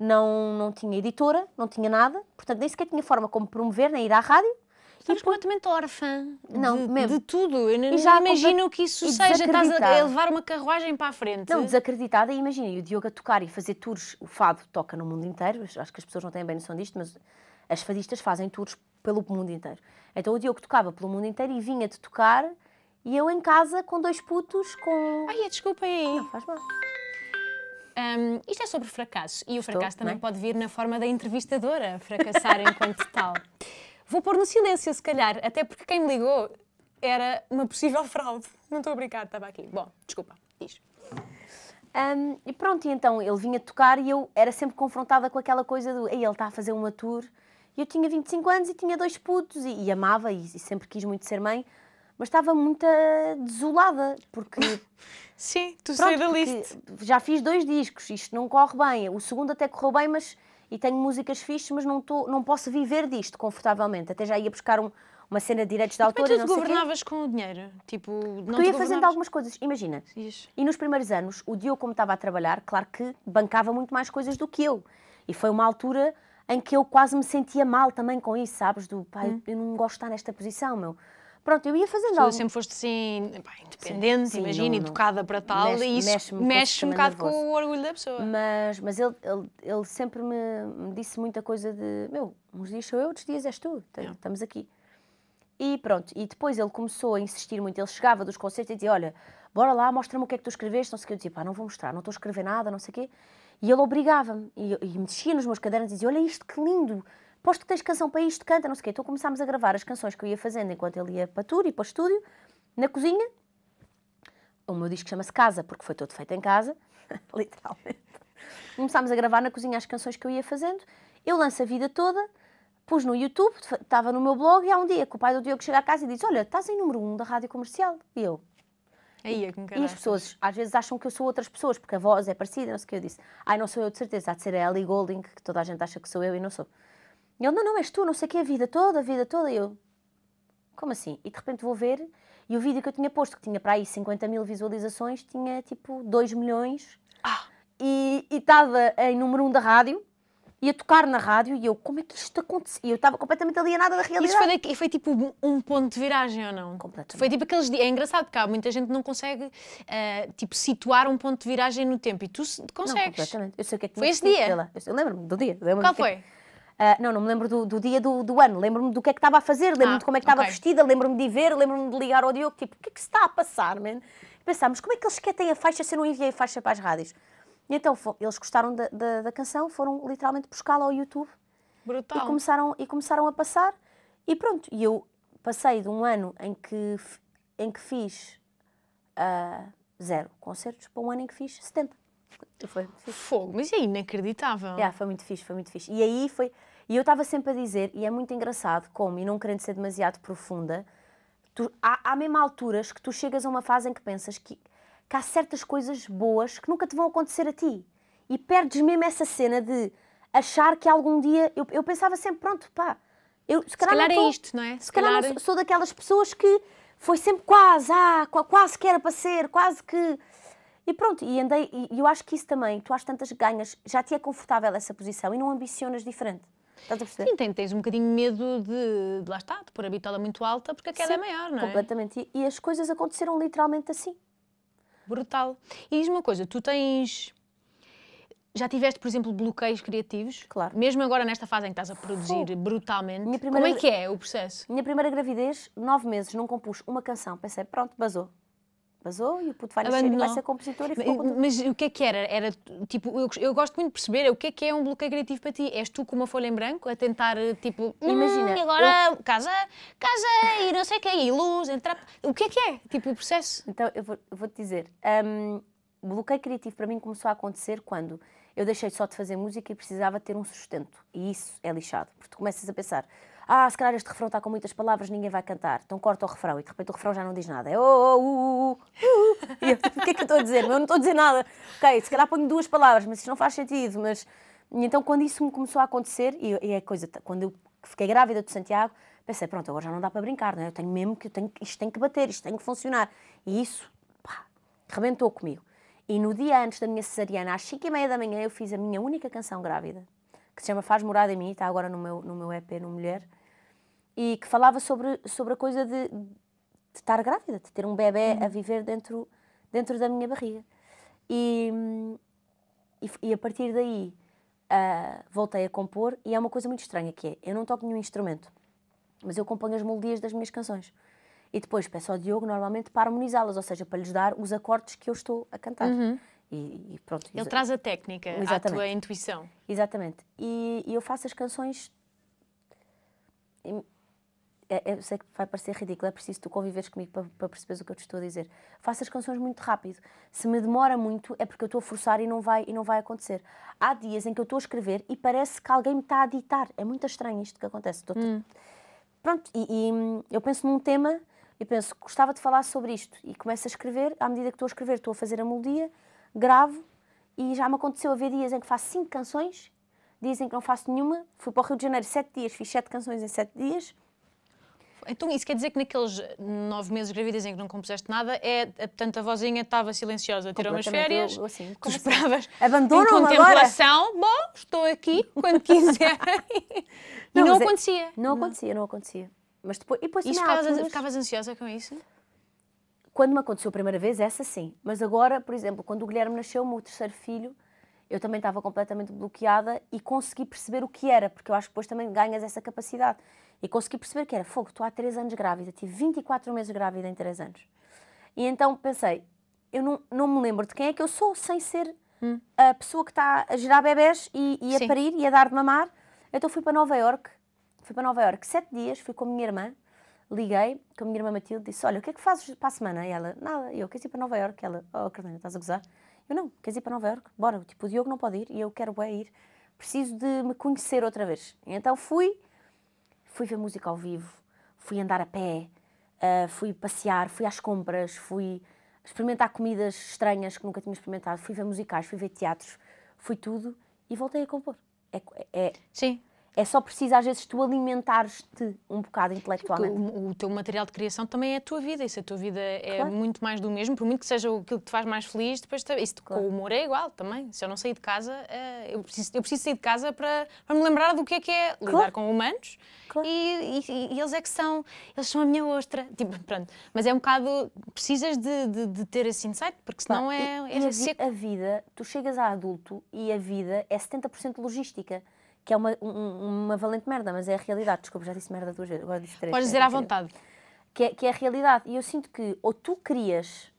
não, não tinha editora, não tinha nada, portanto nem sequer tinha forma como promover, nem ir à rádio. Estamos completamente órfã não, de, mesmo. de tudo. Eu não, e já imagino que isso seja. Estás a levar uma carruagem para a frente. Não, desacreditada. E imagina, e o Diogo a tocar e fazer tours. O Fado toca no mundo inteiro. Acho que as pessoas não têm bem noção disto, mas as fadistas fazem tours pelo mundo inteiro. Então o Diogo tocava pelo mundo inteiro e vinha de tocar e eu em casa com dois putos com. Ai, é, desculpa aí. É. Não faz mal. Um, isto é sobre fracassos e o fracasso também pode vir na forma da entrevistadora, fracassar enquanto <laughs> tal. Vou pôr no silêncio, se calhar, até porque quem me ligou era uma possível fraude. Não estou a brincar, estava aqui. Bom, desculpa, diz. Um, e pronto, e então ele vinha tocar e eu era sempre confrontada com aquela coisa do ele está a fazer uma tour e eu tinha 25 anos e tinha dois putos e, e amava e, e, sempre quis muito ser mãe, mas estava muito ah, desolada porque. <laughs> Sim, tu pronto, da lista. Já fiz dois discos, isto não corre bem. O segundo até correu bem, mas. E tenho músicas fixas, mas não, tô, não posso viver disto confortavelmente. Até já ia buscar um, uma cena de direitos de autor Mas tu governavas com o dinheiro? Tipo, não tu ia fazendo algumas coisas, imagina. Isso. E nos primeiros anos, o Diogo, como estava a trabalhar, claro que bancava muito mais coisas do que eu. E foi uma altura em que eu quase me sentia mal também com isso, sabes? Do pai, hum. eu não gosto de estar nesta posição, meu. Pronto, eu ia fazendo tu sempre foste assim, pá, independente, sim, imagina, não, não. educada para tal, mexe, e isso mexe, mexe um bocado com o orgulho da pessoa. Mas, mas ele, ele, ele sempre me, me, disse muita coisa de, meu, uns dias sou eu, outros dias és tu, estamos aqui. E pronto, e depois ele começou a insistir muito, ele chegava dos concertos e dizia, olha, bora lá, mostra-me o que é que tu escreveste, não sei o que, eu dizia, pá, não vou mostrar, não estou a escrever nada, não sei o quê. E ele obrigava-me, e, e descia nos meus cadernos e dizia: Olha isto, que lindo! Posto que tens canção para isto, canta, não sei o quê. Então começámos a gravar as canções que eu ia fazendo enquanto ele ia para tour e para o estúdio, na cozinha. O meu disco chama-se Casa, porque foi todo feito em casa, <laughs> literalmente. Começámos a gravar na cozinha as canções que eu ia fazendo. Eu lanço a vida toda, pus no YouTube, estava no meu blog, e há um dia que o pai do Diogo chega à casa e diz: Olha, estás em número um da rádio comercial. E eu: Aí e as pessoas às vezes acham que eu sou outras pessoas, porque a voz é parecida, não sei o que eu disse. Ai, não sou eu de certeza, há de ser a Ellie Golding, que toda a gente acha que sou eu e não sou. E ele, não, não, és tu, não sei o que, a vida toda, a vida toda. E eu, como assim? E de repente vou ver, e o vídeo que eu tinha posto, que tinha para aí 50 mil visualizações, tinha tipo 2 milhões. Ah. E estava em número 1 um da rádio, e a tocar na rádio e eu, como é que isto aconteceu? E eu estava completamente alienada da realidade. Isso foi, foi tipo um ponto de viragem ou não? Completamente. Foi tipo aqueles dias. É engraçado porque há muita gente não consegue uh, tipo, situar um ponto de viragem no tempo e tu consegues. Não, completamente. Eu sei o que é que Foi esse dia? Eu, eu lembro-me do dia. Lembro Qual é foi? Uh, não, não me lembro do, do dia do, do ano. Lembro-me do que é que estava a fazer, lembro-me ah, de como é que estava okay. vestida, lembro-me de ir ver, lembro-me de ligar ao Diogo, tipo, o que é que se está a passar, man? Pensámos, como é que eles querem a faixa se eu não enviei a faixa para as rádios? E então eles gostaram da, da, da canção, foram literalmente buscá-la ao YouTube. Brutal. E começaram, e começaram a passar. E pronto, e eu passei de um ano em que, em que fiz uh, zero concertos para um ano em que fiz 70. Foi Fogo, mas é inacreditável. Yeah, foi muito fixe, foi muito fixe. E aí foi. E eu estava sempre a dizer, e é muito engraçado como, e não querendo ser demasiado profunda, tu, há, há mesmo alturas que tu chegas a uma fase em que pensas que que há certas coisas boas que nunca te vão acontecer a ti. E perdes mesmo essa cena de achar que algum dia. Eu, eu pensava sempre, pronto, pá, eu, se, se calhar, calhar é tô, isto, não é? Se, se calhar, calhar... Não, sou daquelas pessoas que foi sempre quase, ah, quase que era para ser, quase que. E pronto, e andei, e eu acho que isso também, tu às tantas ganhas, já te é confortável essa posição e não ambicionas diferente. Estás a perceber? Sim, tens, tens um bocadinho medo de, de lá estar, de pôr a bitola muito alta porque a queda é Sim, é maior, não é? Completamente. E, e as coisas aconteceram literalmente assim brutal. E diz uma coisa, tu tens. Já tiveste, por exemplo, bloqueios criativos? Claro. Mesmo agora nesta fase em que estás a produzir brutalmente, minha primeira... como é que é o processo? Minha primeira gravidez, nove meses, não compus uma canção. Pensei, pronto, basou. Basou e o puto vai nascer Abandonou. e vai ser compositor e ficou mas, com... mas o que é que era? Era tipo, eu, eu gosto muito de perceber o que é que é um bloqueio criativo para ti. És tu com uma folha em branco a tentar, eh, tipo, hum, imagina. Hum, agora eu... casa, casa e não sei o que, e luz, entrar. O que é que é? Tipo, o processo? Então, eu vou-te vou dizer. Um, bloqueio criativo para mim começou a acontecer quando eu deixei só de fazer música e precisava ter um sustento. E isso é lixado, porque tu começas a pensar ah, se calhar este refrão está com muitas palavras, ninguém vai cantar. Então corta o refrão e de repente o refrão já não diz nada. É oh, oh, uh, uh, uh, E eu, o que é que eu estou a dizer? Eu não estou a dizer nada. Ok, se calhar ponho duas palavras, mas isso não faz sentido. Mas... E então quando isso me começou a acontecer, e, e a é coisa, quando eu fiquei grávida de Santiago, pensei, pronto, agora já não dá para brincar, não é? Eu tenho mesmo que, eu tenho, isto tem que bater, isto tem que funcionar. E isso, pá, rebentou comigo. E no dia antes da minha cesariana, às 5 e meia da manhã, eu fiz a minha única canção grávida, que se chama Faz Morada em Mim, está agora no meu, no meu EP, no Mulher, e que falava sobre, sobre a coisa de, de estar grávida, de ter um bebê uhum. a viver dentro, dentro da minha barriga. E, e, e a partir daí uh, voltei a compor e é uma coisa muito estranha que é, eu não toco nenhum instrumento, mas eu componho as melodias das minhas canções. E depois peço ao Diogo normalmente para harmonizá-las, ou seja, para lhes dar os acordes que eu estou a cantar. Uhum. E, e, pronto. Ele traz a técnica, Exatamente. a tua intuição. Exatamente. E, e eu faço as canções é, é, eu sei que vai parecer ridículo, é preciso tu conviveres comigo para, para perceberes o que eu te estou a dizer. Faço as canções muito rápido. Se me demora muito, é porque eu estou a forçar e não vai, e não vai acontecer. Há dias em que eu estou a escrever e parece que alguém me está a ditar. É muito estranho isto que acontece. Hum. Pronto, e, e hum, eu penso num tema e penso, gostava de falar sobre isto. E começo a escrever, à medida que estou a escrever, estou a fazer a melodia, gravo e já me aconteceu haver dias em que faço cinco canções, dias em que não faço nenhuma. Fui para o Rio de Janeiro sete dias, fiz sete canções em sete dias então isso quer dizer que naqueles nove meses de gravidez em que não compuseste nada, é, é portanto a vozinha estava silenciosa, tirou umas férias, eu, assim, tu assim? esperavas Abandonam contemplação, agora. bom, estou aqui quando quiser. <laughs> não, não é- acontecia. É, não, não acontecia, não acontecia. Mas depois, e depois, isso ficavas, alturas... ficavas ansiosa com isso? Quando me aconteceu a primeira vez, essa sim. Mas agora, por exemplo, quando o Guilherme nasceu, o meu terceiro filho, eu também estava completamente bloqueada e consegui perceber o que era, porque eu acho que depois também ganhas essa capacidade. E consegui perceber que era fogo, estou há 3 anos grávida, tive 24 meses grávida em 3 anos. E então pensei, eu não, não me lembro de quem é que eu sou sem ser hum. a pessoa que está a gerar bebés e, e a Sim. parir e a dar de mamar. Então fui para Nova York, fui para Nova York sete dias, fui com a minha irmã, liguei com a minha irmã Matilde, disse, olha, o que é que fazes para a semana? E ela, nada, e eu, quero ir para Nova York? ela, oh Carolina, estás a gozar? Eu, não, quero ir para Nova York? Bora, tipo, o Diogo não pode ir e eu quero ir. Preciso de me conhecer outra vez. E então fui fui ver música ao vivo, fui andar a pé, uh, fui passear, fui às compras, fui experimentar comidas estranhas que nunca tinha experimentado, fui ver musicais, fui ver teatros, fui tudo e voltei a compor. É, é, é Sim, é só preciso, às vezes, tu alimentares-te um bocado intelectualmente. O, o, teu material de criação também é a tua vida. E se a tua vida é claro. muito mais do mesmo, por muito que seja aquilo que te faz mais feliz, depois te, isso claro. com o humor é igual também. Se eu não sair de casa, eh, eu preciso, eu preciso sair de casa para, para me lembrar do que é que é lidar claro. com humanos. E, e, e, eles é que são, eles são a minha ostra. Tipo, pronto. Mas é um bocado, precisas de, de, de ter esse insight, porque senão é, e, é, é a, a vida, tu chegas a adulto e a vida é 70% logística que é uma, um, uma valente merda, mas é a realidade. Desculpa, já disse merda duas vezes, agora disse três. Podes dizer à vontade. Que é, que é a realidade. E eu sinto que ou tu crias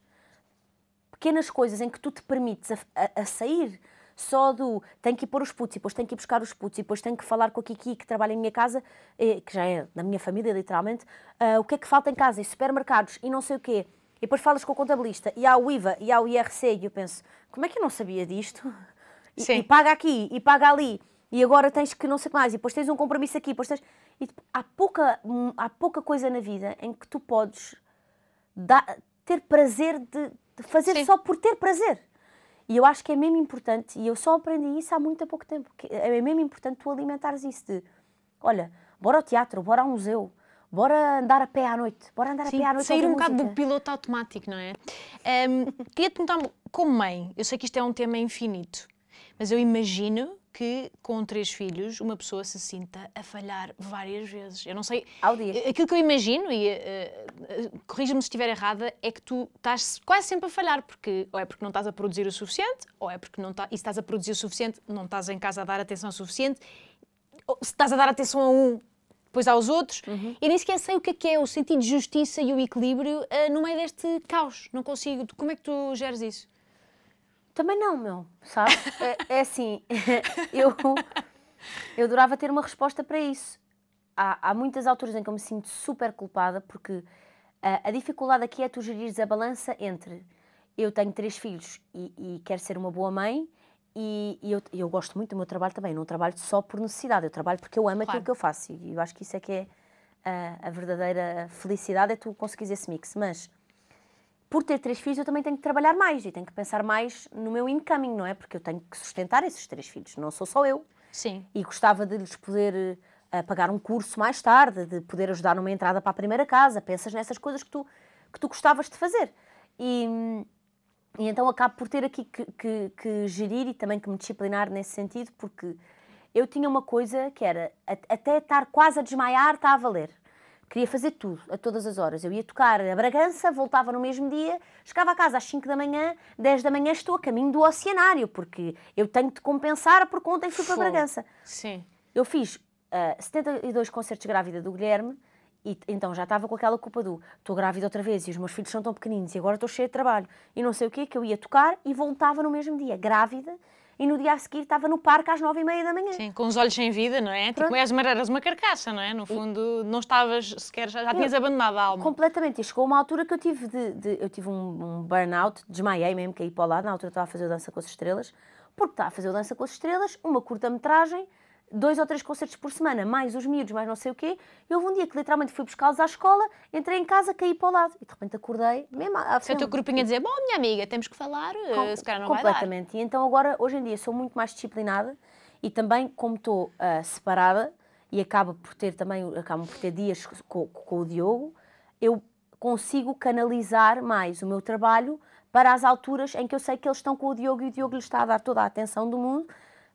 pequenas coisas em que tu te permites a, a, a sair só do tenho que ir pôr os putos e depois tenho que ir buscar os putos e depois tenho que falar com a Kiki que trabalha em minha casa, eh, que já é da minha família literalmente, uh, o que é que falta em casa e supermercados e não sei o quê. E depois falas com o contabilista e há o IVA e há o IRC e eu penso, como é que eu não sabia disto? E, e paga aqui e paga ali e agora tens que não sei o que mais, e depois tens um compromisso aqui, depois tens... E há pouca, hum, há pouca coisa na vida em que tu podes dar, ter prazer de, de fazer Sim. só por ter prazer. E eu acho que é mesmo importante, e eu só aprendi isso há muito pouco tempo, que é, é mesmo importante tu alimentares isso de, olha, bora ao teatro, bora ao museu, bora andar a pé à noite, bora andar Sim, a pé à noite. Sair um bocado do piloto automático, não é? Um, queria te perguntar, como mãe, eu sei que isto é um tema infinito, mas eu imagino que com três filhos uma pessoa se sinta a falhar várias vezes. Eu não sei. Ao dia. Eh, aquilo que eu imagino, e uh, uh, corrija-me se estiver errada, é que tu estás quase sempre a falhar, porque ou é porque não estás a produzir o suficiente, ou é porque não tá, e se estás a produzir o suficiente, não estás em casa a dar atenção suficiente, ou se estás a dar atenção a um, depois aos outros, uhum. e nem sequer sei o que é, que é o sentido de justiça e o equilíbrio uh, no meio deste caos. Não consigo. Como é que tu geres isso? Também não, meu, sabe? É, é assim, <laughs> eu, eu adorava ter uma resposta para isso. Há, há muitas alturas em que eu me sinto super culpada porque a, a dificuldade aqui é tu gerires a balança entre eu tenho três filhos e, e quero ser uma boa mãe e, e eu, eu, gosto muito do meu trabalho também. não trabalho só por necessidade, eu trabalho porque eu amo claro. aquilo que eu faço e eu acho que isso é que é a, a verdadeira felicidade, é tu conseguires esse mix. Mas por ter três filhos, eu também tenho que trabalhar mais e tenho que pensar mais no meu incoming, não é? Porque eu tenho que sustentar esses três filhos, não sou só eu. Sim. E gostava de lhes poder uh, pagar um curso mais tarde, de poder ajudar numa entrada para a primeira casa. Pensas nessas coisas que tu, que tu gostavas de fazer. E, e então acabo por ter aqui que, que, que gerir e também que me disciplinar nesse sentido, porque eu tinha uma coisa que era até estar quase a desmaiar está a valer. Queria fazer tudo, a todas as horas. Eu ia tocar a Bragança, voltava no mesmo dia, chegava a casa às 5 da manhã, 10 da manhã estou a caminho do oceanário, porque eu tenho de compensar por conta e fui para Bragança. Sim. Eu fiz uh, eh, 72 concertos grávida do Guilherme, e então já estava com aquela culpa do estou grávida outra vez e os meus filhos são tão pequeninos e agora estou cheia de trabalho e não sei o quê, que eu ia tocar e voltava no mesmo dia, grávida, e no dia a seguir estava no parque às nove e meia da manhã. Sim, com os olhos sem vida, não é? Tipo, Pronto. Tipo, és uma, eras uma carcaça, não é? No fundo, não estavas sequer, já, já tinhas eu, abandonado a alma. Completamente. E chegou uma altura que eu tive de, de eu tive um, um, burnout, desmaiei mesmo, caí para o lado, na altura estava a fazer dança com as estrelas, porque estava a fazer dança com as estrelas, uma curta-metragem, dois ou três concertos por semana, mais os miúdos, mais não sei o quê. E houve um dia que literalmente fui buscá-los à escola, entrei em casa, caí para o lado. E de repente acordei, mesmo à frente. Foi o teu grupinho a dizer, bom, minha amiga, temos que falar, eh, Com, se calhar não Completamente. E então agora, hoje em dia, sou muito mais disciplinada e também, como estou uh, separada e acabo por ter também, acabo por ter dias com, com o Diogo, eu consigo canalizar mais o meu trabalho para as alturas em que eu sei que eles estão com o Diogo e o Diogo lhe está a dar toda a atenção do mundo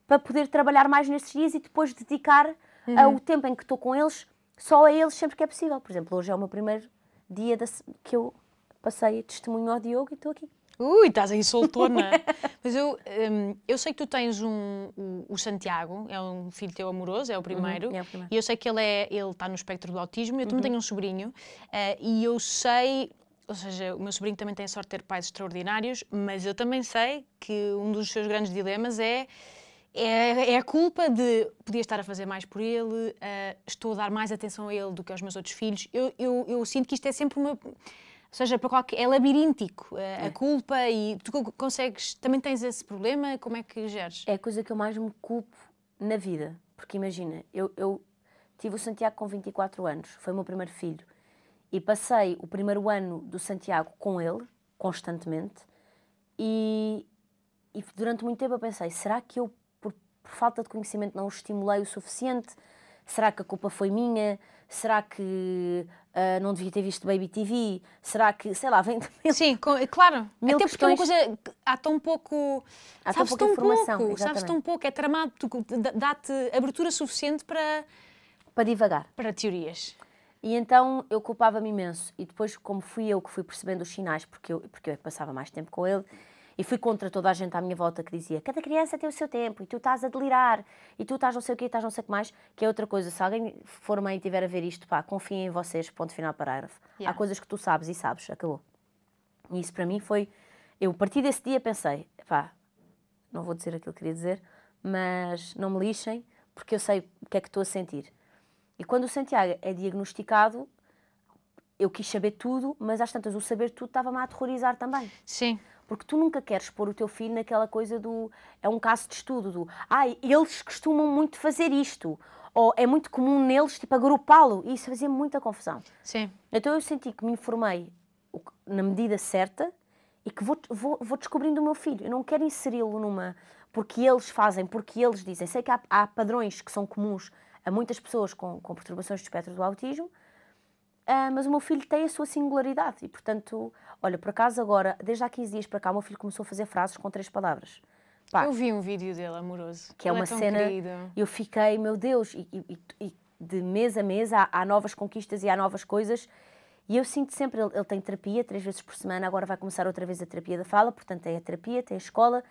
para poder trabalhar mais nesses dias e depois dedicar eh, uhum. o tempo em que estou com eles só a eles sempre que é possível. Por exemplo, hoje é o meu primeiro dia da, que eu passei testemunho ao Diogo e estou aqui. Ui, estás aí soltona. <laughs> Mas eu, um, eu sei que tu tens um, o, o Santiago, é um filho teu amoroso, é o uhum, primeiro. Uhum, é o primeiro. E eu sei que ele é, está no espectro do autismo. Eu também uhum. tenho um sobrinho uh, e eu sei ou seja, o meu sobrinho também tem a sorte de ter pais extraordinários, mas eu também sei que um dos seus grandes dilemas é é, é, a culpa de podia estar a fazer mais por ele, uh, estou a dar mais atenção a ele do que aos meus outros filhos. Eu, eu, eu sinto que isto é sempre uma. Ou seja, para qualquer, é labiríntico ah, é. a culpa e tu consegues. Também tens esse problema? Como é que geres? É a coisa que eu mais me culpo na vida. Porque imagina, eu, eu tive o Santiago com 24 anos, foi o meu primeiro filho. E passei o primeiro ano do Santiago com ele, constantemente. E, e durante muito tempo eu pensei: será que eu por falta de conhecimento não o estimulei o suficiente? Será que a culpa foi minha? Será que uh, não devia ter visto Baby TV? Será que, sei lá, vem Sim, com, claro. Até porque é uma coisa. Há tão pouco. Há tão pouca tão informação. Pouco, sabes tão pouco, é tramado, dá-te abertura suficiente para. Para divagar. Para teorias. E então eu culpava-me imenso. E depois, como fui eu que fui percebendo os sinais, porque eu, porque eu é passava mais tempo com ele, e fui contra toda a gente à minha volta que dizia cada criança tem o seu tempo e tu estás a delirar e tu estás não sei o quê, estás não sei o que mais, que é outra coisa. Se alguém for mãe e tiver a ver isto, pá, confiem em vocês, ponto final, parágrafo. Yeah. Há coisas que tu sabes e sabes, acabou. E isso para mim foi... Eu, a partir desse dia, pensei, pá, não vou dizer aquilo que queria dizer, mas não me lixem, porque eu sei o que é que estou a sentir. E quando o Santiago é diagnosticado, eu quis saber tudo, mas às tantas o saber tudo estava-me a aterrorizar também. Sim. Porque tu nunca queres pôr o teu filho naquela coisa do. É um caso de estudo do. Ai, ah, eles costumam muito fazer isto. Ou é muito comum neles, tipo, agrupá-lo. E isso fazia muita confusão. Sim. Então eu senti que me informei na medida certa e que vou, vou, vou descobrindo o meu filho. Eu não quero inseri-lo numa. Porque eles fazem, porque eles dizem. Sei que há, há padrões que são comuns a muitas pessoas com, com perturbações do espectro do autismo Uh, mas o meu filho tem a sua singularidade e, portanto, olha, por acaso agora, desde há 15 dias para cá, o meu filho começou a fazer frases com três palavras. Pá, eu vi um vídeo dele amoroso. Que é Ele é uma é cena. Querido. Eu fiquei, meu Deus, e, e, e de mês a mês há, há, novas conquistas e há novas coisas. E eu sinto sempre, ele, ele, tem terapia três vezes por semana, agora vai começar outra vez a terapia da fala, portanto tem é a terapia, tem é a escola,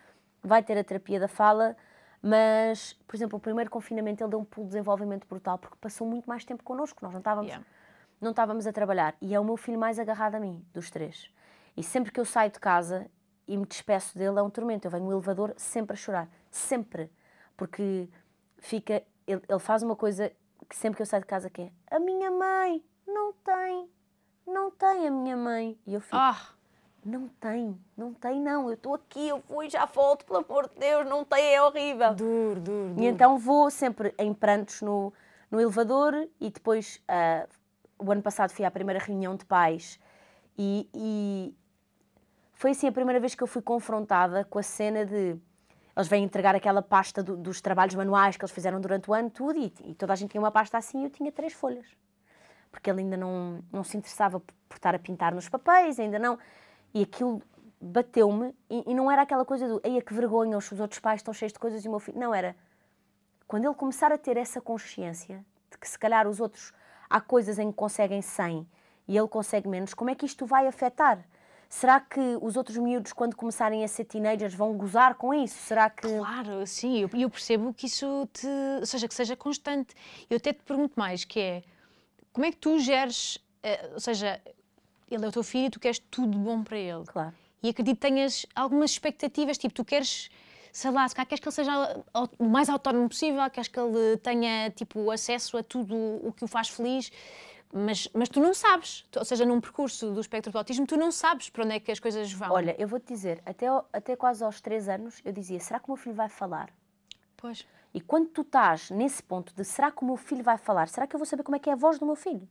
vai ter a terapia da fala, mas, por exemplo, o primeiro confinamento ele deu um pulo de desenvolvimento brutal, porque passou muito mais tempo connosco, nós não estávamos yeah não estávamos a trabalhar. E é o meu filho mais agarrado a mim, dos três. E sempre que eu saio de casa e me despeço dele, é um tormento. Eu venho no elevador sempre a chorar. Sempre. Porque fica. Ele, ele faz uma coisa que sempre que eu saio de casa que é a minha mãe não tem, não tem a minha mãe. E eu fico. Oh. Não tem, não tem, não. Eu estou aqui, eu fui, já volto, pelo amor de Deus, não tem, é horrível. Duro, duro, duro. E então vou sempre em prantos no, no elevador e depois uh, o ano passado fui à primeira reunião de pais e, e, foi assim a primeira vez que eu fui confrontada com a cena de eles vêm entregar aquela pasta do, dos trabalhos manuais que eles fizeram durante o ano, tudo, e, e toda a gente tinha uma pasta assim e eu tinha três folhas. Porque ele ainda não, não se interessava por, estar a pintar nos papéis, ainda não. E aquilo bateu-me e, e, não era aquela coisa do eia que vergonha, os outros pais estão cheios de coisas e o meu filho. Não, era quando ele começar a ter essa consciência de que se calhar os outros há coisas em que conseguem 100 e ele consegue menos, como é que isto vai afetar? Será que os outros miúdos, quando começarem a ser teenagers, vão gozar com isso? Será que. Claro, sim, eu, eu percebo que isso te. Ou seja, que seja constante. Eu até te pergunto mais, que é como é que tu geres. Uh, ou seja, ele é o teu filho e tu queres tudo bom para ele. Claro. E acredito que tenhas algumas expectativas, tipo, tu queres sei lá, se queres que ele seja o mais autónomo possível, queres que ele tenha tipo, acesso a tudo o que o faz feliz. Mas, mas tu não sabes, ou seja, num percurso do espectro do autismo, tu não sabes para onde é que as coisas vão. Olha, eu vou-te dizer, até, até quase aos 3 anos, eu dizia: será que o meu filho vai falar? Pois. E quando tu estás nesse ponto de será que o meu filho vai falar? Será que eu vou saber como é que é a voz do meu filho?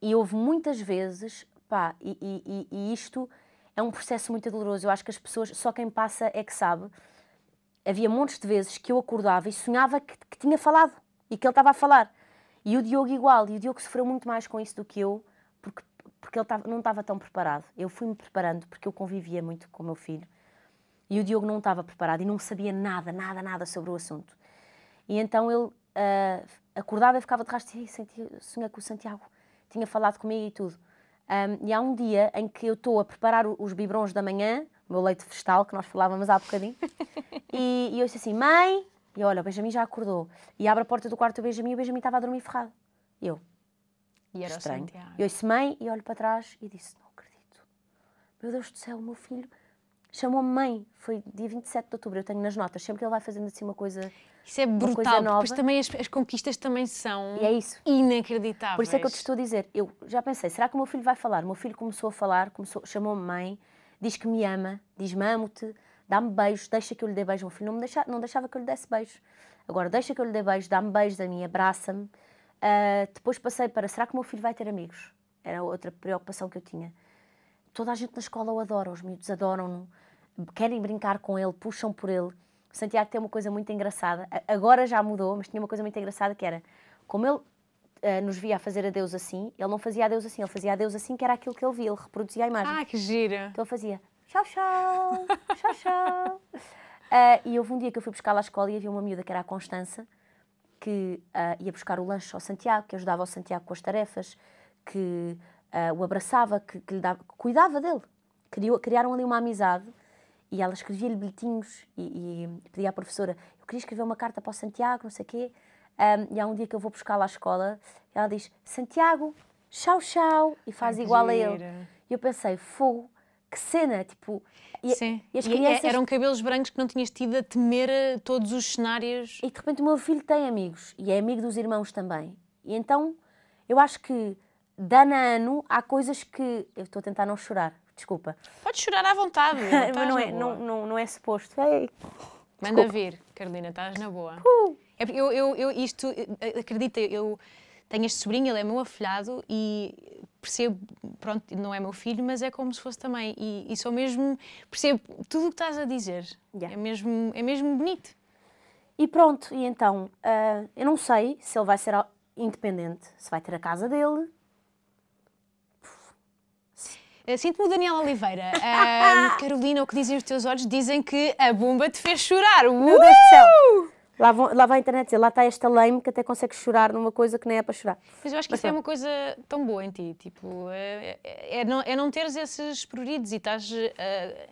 E houve muitas vezes, pá, e, e, e isto é um processo muito doloroso. Eu acho que as pessoas, só quem passa é que sabe havia montes de vezes que eu acordava e sonhava que, que tinha falado e que ele estava a falar. E o Diogo igual, e o Diogo sofreu muito mais com isso do que eu, porque, porque ele tava, não estava tão preparado. Eu fui-me preparando porque eu convivia muito com o meu filho e o Diogo não estava preparado e não sabia nada, nada, nada sobre o assunto. E então ele uh, acordava e ficava de rastro e sentia, sonhei com o Santiago, tinha falado comigo e tudo. Um, ah, e há um dia em que eu estou a preparar os biberons da manhã o meu leite vegetal, que nós falávamos há bocadinho. <laughs> e, e eu disse assim, mãe, e olha, o Benjamin já acordou. E abre a porta do quarto do Benjamin e o Benjamin estava a dormir ferrado. E eu, e era estranho. Eu disse, mãe, e olho para trás e disse, não acredito. Meu Deus do céu, o meu filho chamou-me mãe. Foi dia 27 de outubro, eu tenho nas notas. Sempre que ele vai fazendo assim uma coisa Isso é brutal, mas depois também as, as, conquistas também são e é isso. inacreditáveis. Por isso é que eu te estou a dizer, eu já pensei, será que o meu filho vai falar? O meu filho começou a falar, começou, chamou-me mãe, diz que me ama, diz-me amo-te, dá-me beijos, deixa que eu lhe dê beijos. Meu filho não, deixava, não deixava que eu lhe desse beijos. Agora, deixa que eu lhe dê beijos, dá-me beijos a mim, abraça-me. Uh, depois passei para, será que o meu filho vai ter amigos? Era outra preocupação que eu tinha. Toda a gente na escola o adora, os miúdos adoram-no, querem brincar com ele, puxam por ele. O Santiago tem uma coisa muito engraçada, agora já mudou, mas tinha uma coisa muito engraçada que era, como ele uh, nos via a fazer a Deus assim, ele não fazia a Deus assim, ele fazia a Deus assim, que era aquilo que ele via, ele reproduzia a imagem. Ah, que gira! Então ele fazia tchau, tchau, tchau, tchau. Uh, <laughs> e houve um dia que eu fui buscar lá à escola e havia uma miúda que era a Constança, que uh, ia buscar o lanche ao Santiago, que ajudava o Santiago com as tarefas, que uh, o abraçava, que, que, dava, cuidava dele. Criou, criaram ali uma amizade e ela escrevia-lhe bilhetinhos e, e, pedia à professora: Eu queria escrever uma carta para o Santiago, não sei o quê. Um, e há um dia que eu vou buscá-la à escola, e ela diz: Santiago, tchau, tchau, e faz Ai, igual gira. a ele. E eu pensei: fogo, que cena, tipo. E, Sim. E as crianças... E é, eram cabelos brancos que não tinhas tido a temer eh, todos os cenários. E de repente o meu filho tem amigos e é amigo dos irmãos também. E então eu acho que de ano a ano há coisas que. Eu estou a tentar não chorar, desculpa. Podes chorar à vontade. <laughs> Mas não é, não, não, não, é suposto. Ei. Manda vir, Carolina, estás na boa. Uh. É porque eu, eu, eu isto, eh, eh, acredita, eu tenho este sobrinho, ele é meu afilhado e percebo, pronto, não é meu filho, mas é como se fosse também. E, e sou mesmo, percebo tudo o que estás a dizer. Yeah. É, mesmo, é mesmo bonito. E pronto, e então, uh, eu não sei se ele vai ser independente, se vai ter a casa dele. Eh, sinto-me o Daniel Oliveira. uh, <laughs> Carolina, o que dizem os teus olhos? Dizem que a bomba te fez chorar. Meu uh! Deus do céu! Uh! lá, vão, lá vai a internet dizer, lá está esta lame que até consegue chorar numa coisa que nem é para chorar. Mas eu acho que Mas isso é uma coisa tão boa em ti, tipo, é, é, é não, é não teres esses pruridos e estás uh,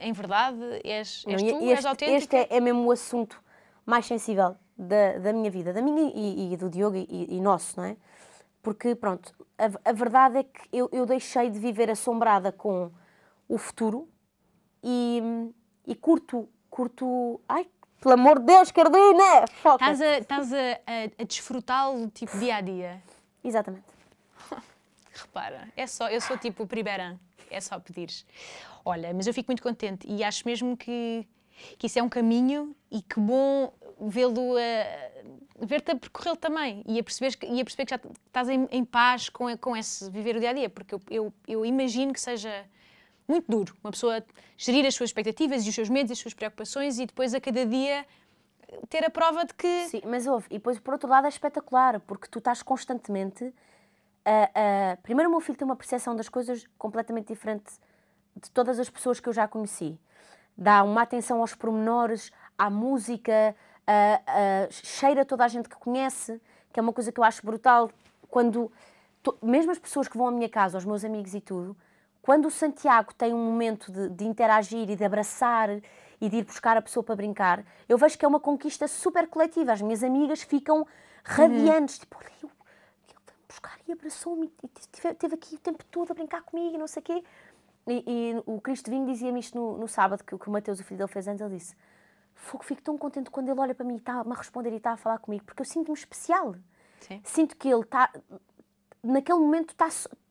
em verdade, és, és não, tu, este, és autêntica. Este é, é mesmo o assunto mais sensível da, da minha vida, da minha e, e do Diogo e, e, nosso, não é? Porque, pronto, a, a verdade é que eu, eu deixei de viver assombrada com o futuro e, e curto, curto, ai, pelo amor de Deus, Cardina! Estás a, estás a, a, a desfrutá-lo tipo dia a dia. Exatamente. <laughs> Repara, é só, eu sou tipo o Pribeirã, é só pedires. Olha, mas eu fico muito contente e acho mesmo que, que isso é um caminho e que bom vê-lo a ver-te a percorrê-lo também e a perceber que, e a perceber que já estás em, em paz com, com esse viver o dia a dia, porque eu, eu, eu imagino que seja muito duro. Uma pessoa gerir as suas expectativas e os seus medos e as suas preocupações e depois a cada dia ter a prova de que. Sim, mas houve. E depois, por outro lado, é espetacular, porque tu estás constantemente. A, a... Primeiro, o meu filho tem uma percepção das coisas completamente diferente de todas as pessoas que eu já conheci. Dá uma atenção aos pormenores, à música, a, a... cheira toda a gente que conhece, que é uma coisa que eu acho brutal. Quando. To... Mesmo as pessoas que vão à minha casa, aos meus amigos e tudo, quando o Santiago tem um momento de, de interagir e de abraçar e de ir buscar a pessoa para brincar, eu vejo que é uma conquista super coletiva. As minhas amigas ficam uhum. radiantes, uhum. tipo, olha, eu, ele vai me buscar e abraçou-me e esteve aqui o tempo todo a brincar comigo e não sei o quê. E, e, o Cristo Vinho dizia-me isto no, no sábado, que, que, o Mateus, o filho dele, fez antes, ele disse, Fogo, fico tão contente quando ele olha para mim e está-me a responder e está a falar comigo, porque eu sinto-me especial. Sim. Sinto que ele está, naquele momento, está,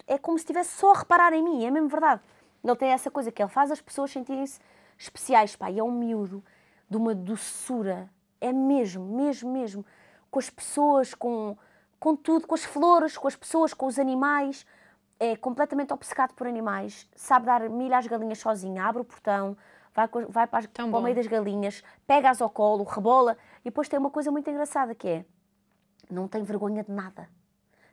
é como se estivesse só a reparar em mim, é mesmo verdade. Ele tem essa coisa que ele faz as pessoas sentirem-se especiais, pá, e é um miúdo de uma doçura, é mesmo, mesmo, mesmo, com as pessoas, com, com tudo, com as flores, com as pessoas, com os animais, é completamente obcecado por animais, sabe dar milha às galinhas sozinho, abre o portão, vai, vai para, as, para o meio das galinhas, pega-as ao colo, rebola, e depois tem uma coisa muito engraçada que é, não tem vergonha de nada.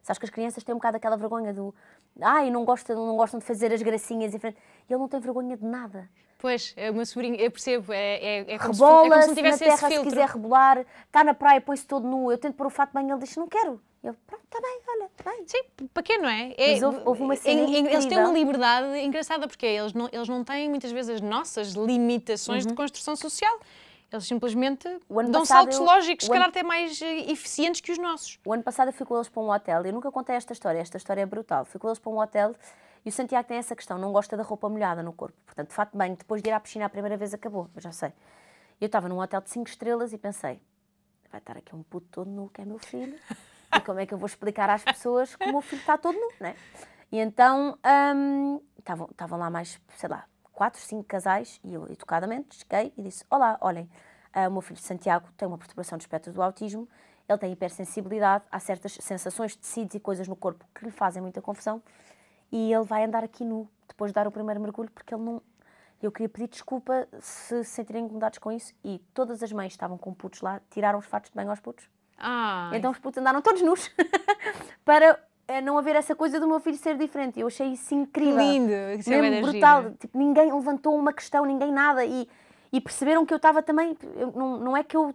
Sabes que as crianças têm um bocado aquela vergonha do ai, não gostam, não gostam de fazer as gracinhas em frente. E ele não tem vergonha de nada. Pois, é uma sobrinha, eu percebo, é, é, é Rebola, se, é se na terra se quiser rebolar, está na praia, põe-se todo nu, eu tento pôr o fato bem, ele diz, não quero. Eu, pronto, está bem, olha, tá bem. Sim, para quê, não é? é Mas houve, houve uma cena em, Eles têm uma liberdade engraçada, porque eles não, eles não têm muitas vezes as nossas limitações uhum. de construção social. Eles simplesmente dão saltos eu, lógicos, se calhar até mais eh, eficientes que os nossos. O ano passado eu fui com eles para um hotel, eu nunca contei esta história, esta história é brutal. Fui com eles para um hotel e o Santiago tem essa questão, não gosta da roupa molhada no corpo. Portanto, de fato, bem, depois de ir à piscina a primeira vez acabou, eu já sei. Eu estava num hotel de 5 estrelas e pensei, vai estar aqui um puto todo nu que é meu filho, e como é que eu vou explicar às pessoas que o meu filho está todo nu, não é? E então, hum, estavam um, lá mais, sei lá, quatro, cinco casais e eu educadamente cheguei e disse: Olá, olhem, ah, o meu filho Santiago tem uma perturbação do espectro do autismo, ele tem hipersensibilidade, há certas sensações, tecidos e coisas no corpo que lhe fazem muita confusão e ele vai andar aqui nu depois de dar o primeiro mergulho porque ele não. Eu queria pedir desculpa se sentirem incomodados com isso e todas as mães estavam com putos lá, tiraram os fatos de banho aos putos. Ah, Então os putos andaram todos nus <laughs> para a não haver essa coisa do meu filho ser diferente. Eu achei isso incrível. Lindo, isso é mesmo é brutal. Tipo, ninguém levantou uma questão, ninguém nada. E, e perceberam que eu estava também. Eu, não, não é que eu.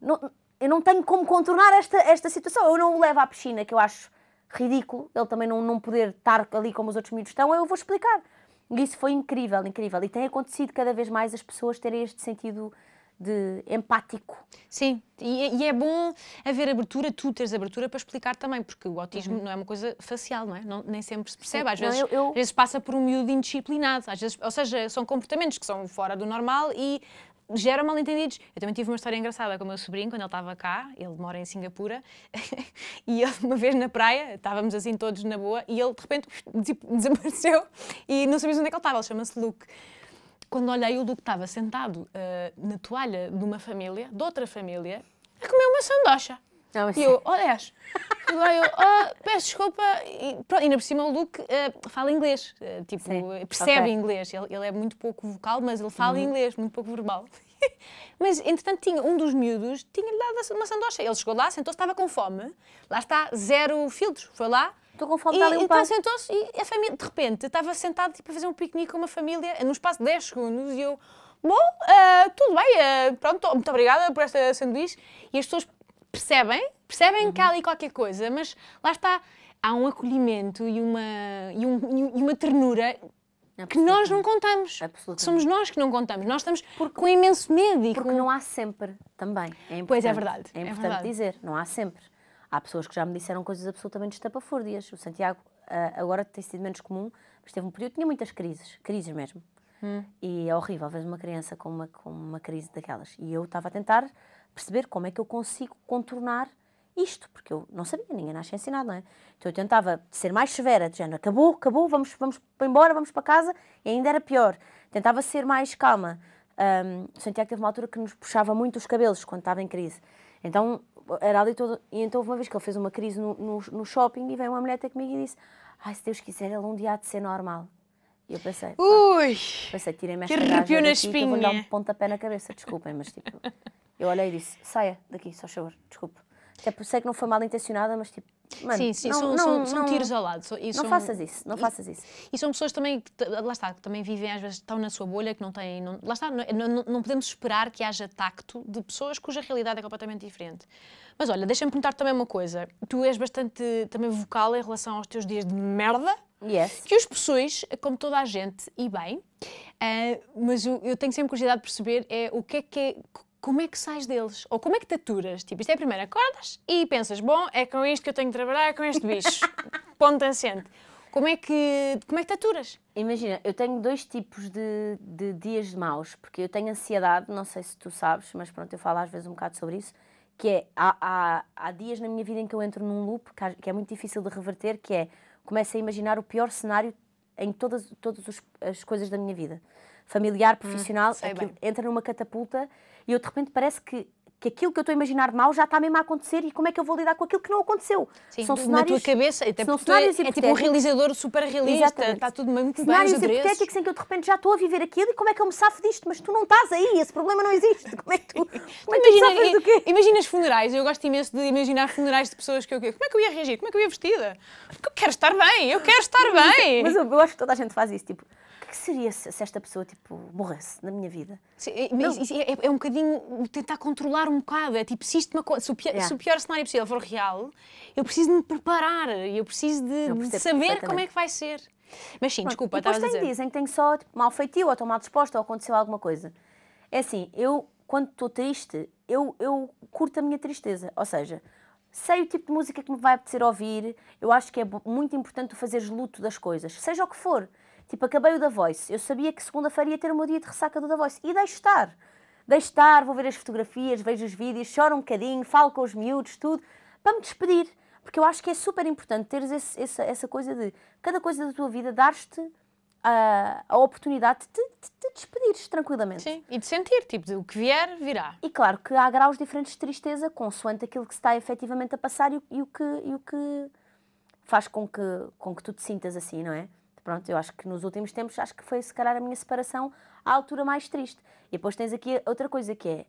Não, eu não tenho como contornar esta, esta situação. Eu não o levo à piscina, que eu acho ridículo, ele também não, não poder estar ali como os outros miúdos estão, eu vou explicar. E isso foi incrível, incrível. E tem acontecido cada vez mais as pessoas terem este sentido de empático. Sim, e, e, é bom haver abertura, tu teres abertura para explicar também, porque o autismo uhum. não é uma coisa facial, não é? Não, nem sempre se percebe. Às, não, vezes, eu, eu... às vezes passa por um miúdo indisciplinado, às vezes, ou seja, são comportamentos que são fora do normal e geram mal-entendidos. Eu também tive uma história engraçada com o meu sobrinho, quando ele estava cá, ele mora em Singapura, <laughs> e ele, uma vez na praia, estávamos assim todos na boa, e ele de repente <laughs> desapareceu e não sabíamos onde é que ele estava, ele chama-se Luke quando olhei o Duque estava sentado uh, na toalha de uma família, de outra família, a comer uma sandocha. Não, ah, E eu, olhas. e eu, oh, peço desculpa. E, pronto, ainda por cima o Luke uh, fala inglês. Uh, tipo, Sim. percebe okay. inglês. Ele, ele, é muito pouco vocal, mas ele fala uhum. inglês, muito pouco verbal. <laughs> mas, entretanto, tinha um dos miúdos, tinha-lhe dado uma sandocha. Ele chegou lá, sentou-se, estava com fome. Lá está, zero filtros. Foi lá, estou com fome de e, Então sentou-se assim, assim, e a família, de repente, estava sentado tipo, a fazer um piquenique com uma família, num espaço de 10 segundos, e eu, bom, uh, tudo bem, uh, pronto, muito obrigada por esta sanduíche. E as pessoas percebem, percebem uhum. que há uhum. ali qualquer coisa, mas lá está, há um acolhimento e uma, e, um, e uma ternura que nós não contamos. Somos nós que não contamos. Nós estamos porque, com imenso medo. E porque com... não há sempre também. É pois é verdade. É, é importante é verdade. dizer, não há sempre. Há pessoas que já me disseram coisas absolutamente estapafúrdias. O Santiago ah, agora tem sido menos comum, mas teve um período, tinha muitas crises, crises mesmo. Hum. E é horrível ver uma criança com uma, com uma crise daquelas. E eu estava a tentar perceber como é que eu consigo contornar isto, porque eu não sabia, ninguém nasce ensinado, não é? Então eu tentava ser mais severa, de género, acabou, acabou, vamos, vamos embora, vamos para casa, e ainda era pior. Tentava ser mais calma. Um, o Santiago teve uma altura que nos puxava muito os cabelos quando estava em crise. Então era ali todo. E então houve uma vez que ele fez uma crise no, no, no shopping e veio uma mulher até comigo e disse: Ai, se Deus quiser, ele um dia há de ser normal. E eu pensei, ui, pensei, tirei-me esta gaja na espinha. vou dar um pontapé na cabeça, desculpem, mas tipo, eu olhei e disse, saia daqui, só chover desculpe. Até tipo, sei que não foi mal intencionada, mas tipo, Mano, sim, sim, não, são, não, são, são tiros ao lado. E não são, faças isso, não e, faças isso. E são pessoas também lá está, que também vivem, às vezes estão na sua bolha, que não têm. Não, lá está, não, não, podemos esperar que haja tacto de pessoas cuja realidade é completamente diferente. Mas olha, deixa-me perguntar também uma coisa. Tu és bastante também vocal em relação aos teus dias de merda. Yes. Que os pessoas, como toda a gente, e bem, uh, mas eu, eu tenho sempre curiosidade de perceber é o que é que é como é que sais deles? Ou como é que te aturas? Tipo, isto é a primeira, acordas e pensas, bom, é com isto que eu tenho que trabalhar, é com este bicho. <laughs> Ponto tansiente. Como é que, como é que te aturas? Imagina, eu tenho dois tipos de, de dias maus, porque eu tenho ansiedade, não sei se tu sabes, mas pronto, eu falo às vezes um bocado sobre isso, que é, há, há, há dias na minha vida em que eu entro num loop que, há, que é muito difícil de reverter, que é, começo a imaginar o pior cenário em todas, todas as coisas da minha vida. Familiar, hum, profissional, hum, entra numa catapulta e eu, de repente, parece que que aquilo que eu estou a imaginar de mal já está mesmo a acontecer e como é que eu vou lidar com aquilo que não aconteceu. Sim, são cenários, na tua cabeça, até são é- cenários é, é tipo um realizador super realista, Exatamente. está tudo muito cenários bem. Cenários hipotéticos em que eu de repente já estou a viver aquilo e como é que eu me safo disto? Mas tu não estás aí, esse problema não existe. Como é que tu, <laughs> como é que imagina, tu safas do quê? Imaginas funerais, eu gosto imenso de imaginar funerais de pessoas que eu... Como é que eu ia reagir? Como é que eu ia vestida? Porque eu quero estar bem, eu quero estar bem. Mas eu, eu acho que toda a gente faz isso, tipo que seria se, se esta pessoa tipo, morresse na minha vida? Sim, é, mas é, é, é, um bocadinho tentar controlar um bocado. É tipo, se, isto uma se, o pior, yeah. se o pior cenário possível for real, eu preciso de me preparar, eu preciso de, eu de saber como é que vai ser. Mas sim, Bom, desculpa, estava a dizer. dizem que tenho só tipo, mal feitio, ou estou mal disposta, ou aconteceu alguma coisa. É assim, eu, quando estou triste, eu, eu curto a minha tristeza. Ou seja, sei o tipo de música que me vai apetecer ouvir, eu acho que é muito importante tu fazeres luto das coisas, seja o que for. Tipo, acabei o da Voice. Eu sabia que segunda-feira ia ter o meu dia de ressaca do da Voice. E deixo estar. Deixo estar, vou ver as fotografias, vejo os vídeos, choro um bocadinho, falo com os miúdos, tudo, para me despedir. Porque eu acho que é super importante teres esse, essa, essa coisa de cada coisa da tua vida, dar-te a, ah, a oportunidade de te despedires tranquilamente. Sim, e de sentir, tipo, de, o que vier, virá. E claro que há graus diferentes de tristeza, consoante aquilo que se está efetivamente a passar e, e, o, que, e o que faz com que, com que tu te sintas assim, não é? pronto, eu acho que nos últimos tempos, acho que foi se calhar a minha separação à altura mais triste. E depois tens aqui outra coisa que é,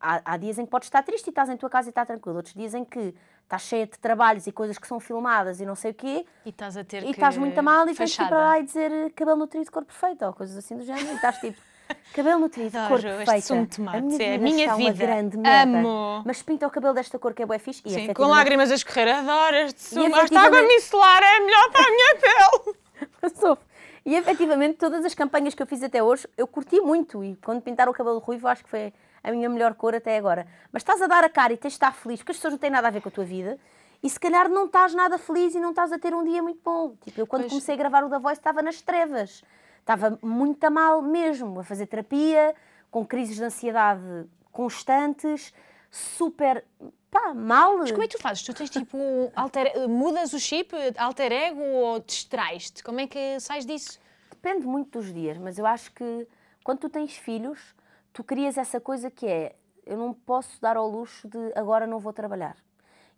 há, há dias em que podes estar triste e estás em tua casa e está tranquilo, outros dias em que estás cheia de trabalhos e coisas que são filmadas e não sei o quê. E estás a ter E estás muito mal e vais ir para lá e dizer eh, cabelo nutrido, cor perfeita, ou coisas assim do género, e estás tipo... <laughs> Cabelo nutrido, Adoro, cor perfeita. A minha vida é a minha está vida. uma grande meta Amo. Mas pinta o cabelo desta cor que é bué fixe. E Sim, com lágrimas a escorrer. Adoro este sumo. Esta água micelar é melhor para a minha pele. <laughs> E efetivamente, todas as campanhas que eu fiz até hoje, eu curti muito. E quando pintaram o cabelo ruivo, acho que foi a minha melhor cor até agora. Mas estás a dar a cara e tens de estar feliz, porque as pessoas não têm nada a ver com a tua vida. E se calhar não estás nada feliz e não estás a ter um dia muito bom. Tipo, eu quando pois... comecei a gravar o da Voice estava nas trevas. Estava muito a mal mesmo, a fazer terapia, com crises de ansiedade constantes, super Pá, mal. Mas como é que tu fazes? Tu tens tipo. Alter, eh, mudas o chip, alter ego ou distrais-te? Como é que sais disso? Depende muito dos dias, mas eu acho que quando tu tens filhos, tu crias essa coisa que é: eu não posso dar ao luxo de agora não vou trabalhar.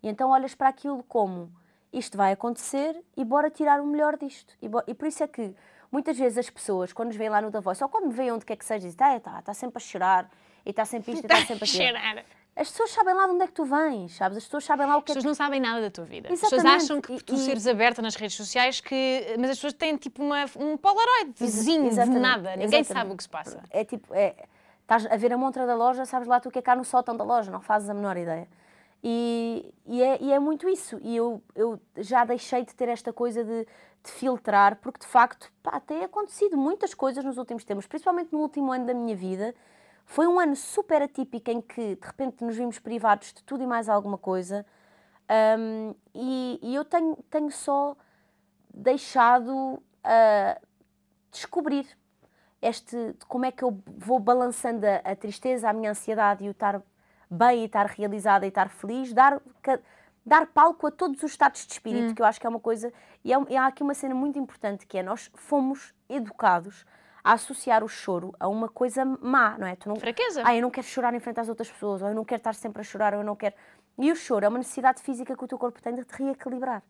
E então olhas para aquilo como isto vai acontecer e bora tirar o melhor disto. E, e por isso é que muitas vezes as pessoas, quando nos veem lá no Da Voice, ou quando me veem onde quer que seja, dizem: está ah, tá, tá sempre a chorar, e está sempre isto, e está <laughs> tá sempre a chorar. As pessoas sabem lá de onde é que tu vens, sabes? As pessoas sabem lá o que As é pessoas é que... não sabem nada da tua vida. Exatamente. As pessoas acham que por tu e... seres aberta nas redes sociais que... Mas as pessoas têm tipo uma, um polaroidzinho de nada. Ninguém Exatamente. sabe o que se passa. É tipo... É... Estás a ver a montra da loja, sabes lá tu o que é cá no sótão da loja. Não fazes a menor ideia. E, e, é, e é muito isso. E eu, eu já deixei de ter esta coisa de, de filtrar, porque de facto pá, tem acontecido muitas coisas nos últimos tempos, principalmente no último ano da minha vida, foi um ano super atípico em que de repente nos vimos privados de tudo e mais alguma coisa. Um, e, e, eu tenho, tenho só deixado uh, descobrir este como é que eu vou balançando a, a, tristeza, a minha ansiedade e o estar bem e estar realizada e estar feliz, dar, dar palco a todos os estados de espírito, hum. que eu acho que é uma coisa. E, é, e há aqui uma cena muito importante que é: nós fomos educados a associar o choro a uma coisa má, não é? Tu não... Fraqueza. Ah, eu não quero chorar em frente às outras pessoas, ou eu não quero estar sempre a chorar, ou eu não quero. E o choro é uma necessidade física que o teu corpo tem de te reequilibrar.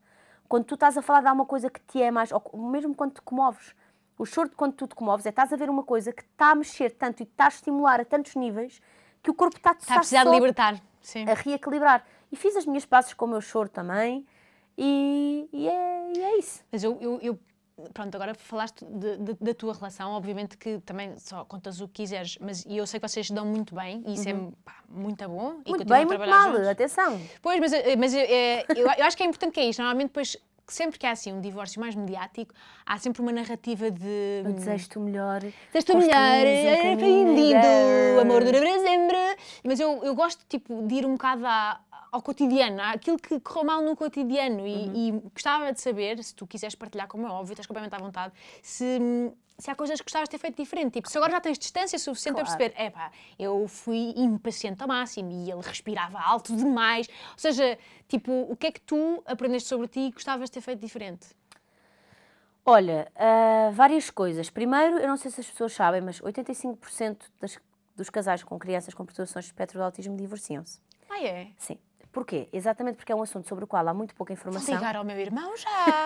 Quando tu estás a falar de alguma coisa que te é mais, ou mesmo quando te comoves, o choro de quando tu te comoves é estás a ver uma coisa que está a mexer tanto e está a estimular a tantos níveis que o corpo está, está, está a precisar de libertar, Sim. a reequilibrar. E fiz as minhas passes com o meu choro também. E, e, é, e é, isso. Mas eu, eu, eu pronto, agora falaste de, de, da tua relação, obviamente que também só contas o que quiseres, mas e eu sei que vocês dão muito bem e isso é, uhum. é pá, muito bom. E muito bem, muito mal, juntos. atenção. Pois, mas, eh, mas é, eu, eu acho que é importante que é isto. Normalmente depois sempre que há assim um divórcio mais mediático, há sempre uma narrativa de. O desejo o melhor. Desejo-te melhor, um lindo, amor dura para sempre. Mas eu, eu gosto tipo, de ir um bocado à, ao cotidiano, aquilo que correu mal no cotidiano. E, uhum. e, gostava de saber, se tu quiseres partilhar, como é óbvio, estás completamente à vontade, se, se há coisas que gostavas de ter feito diferente. Tipo, se agora já tens distância suficiente claro. para perceber, é pá, eu fui impaciente ao máximo e ele respirava alto demais. Ou seja, tipo, o que é que tu aprendeste sobre ti e gostavas de ter feito diferente? Olha, uh, várias coisas. Primeiro, eu não sei se as pessoas sabem, mas 85% das, dos casais com crianças com perturbações de espectro do autismo divorciam-se. Ah, é? Sim. Porquê? Exatamente porque é um assunto sobre o qual há muito pouca informação. Vou ligar ao meu irmão já!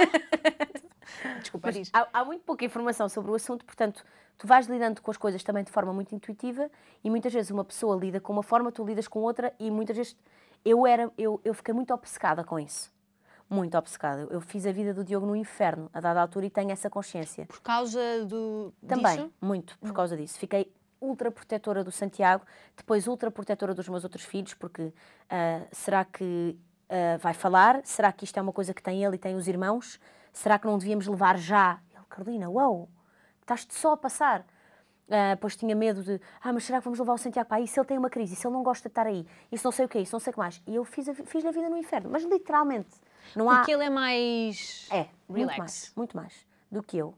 <laughs> Desculpa, diz. há, há muito pouca informação sobre o assunto, portanto, tu vais lidando com as coisas também de forma muito intuitiva e muitas vezes uma pessoa lida com uma forma, tu lidas com outra e muitas vezes eu, era, eu, eu fiquei muito obcecada com isso muito obcecada. Eu fiz a vida do Diogo no inferno, a dada altura, e tenho essa consciência. Por causa do. Também, disso? muito, por uhum. causa disso. Fiquei ultraprotetora do Santiago, depois ultraprotetora dos meus outros filhos, porque uh, será que uh, vai falar? Será que isto é uma coisa que tem ele e tem os irmãos? Será que não devíamos levar já? Ele, Carolina, uau, estás-te só a passar. Uh, pois tinha medo de, ah, mas será que vamos levar o Santiago para aí? Se ele tem uma crise, se ele não gosta de estar aí, isso não sei o que isso não sei o que mais. E eu fiz a, fiz a vida no inferno, mas literalmente. Não Porque há... ele é mais. É, relax. muito mais, muito mais do que eu.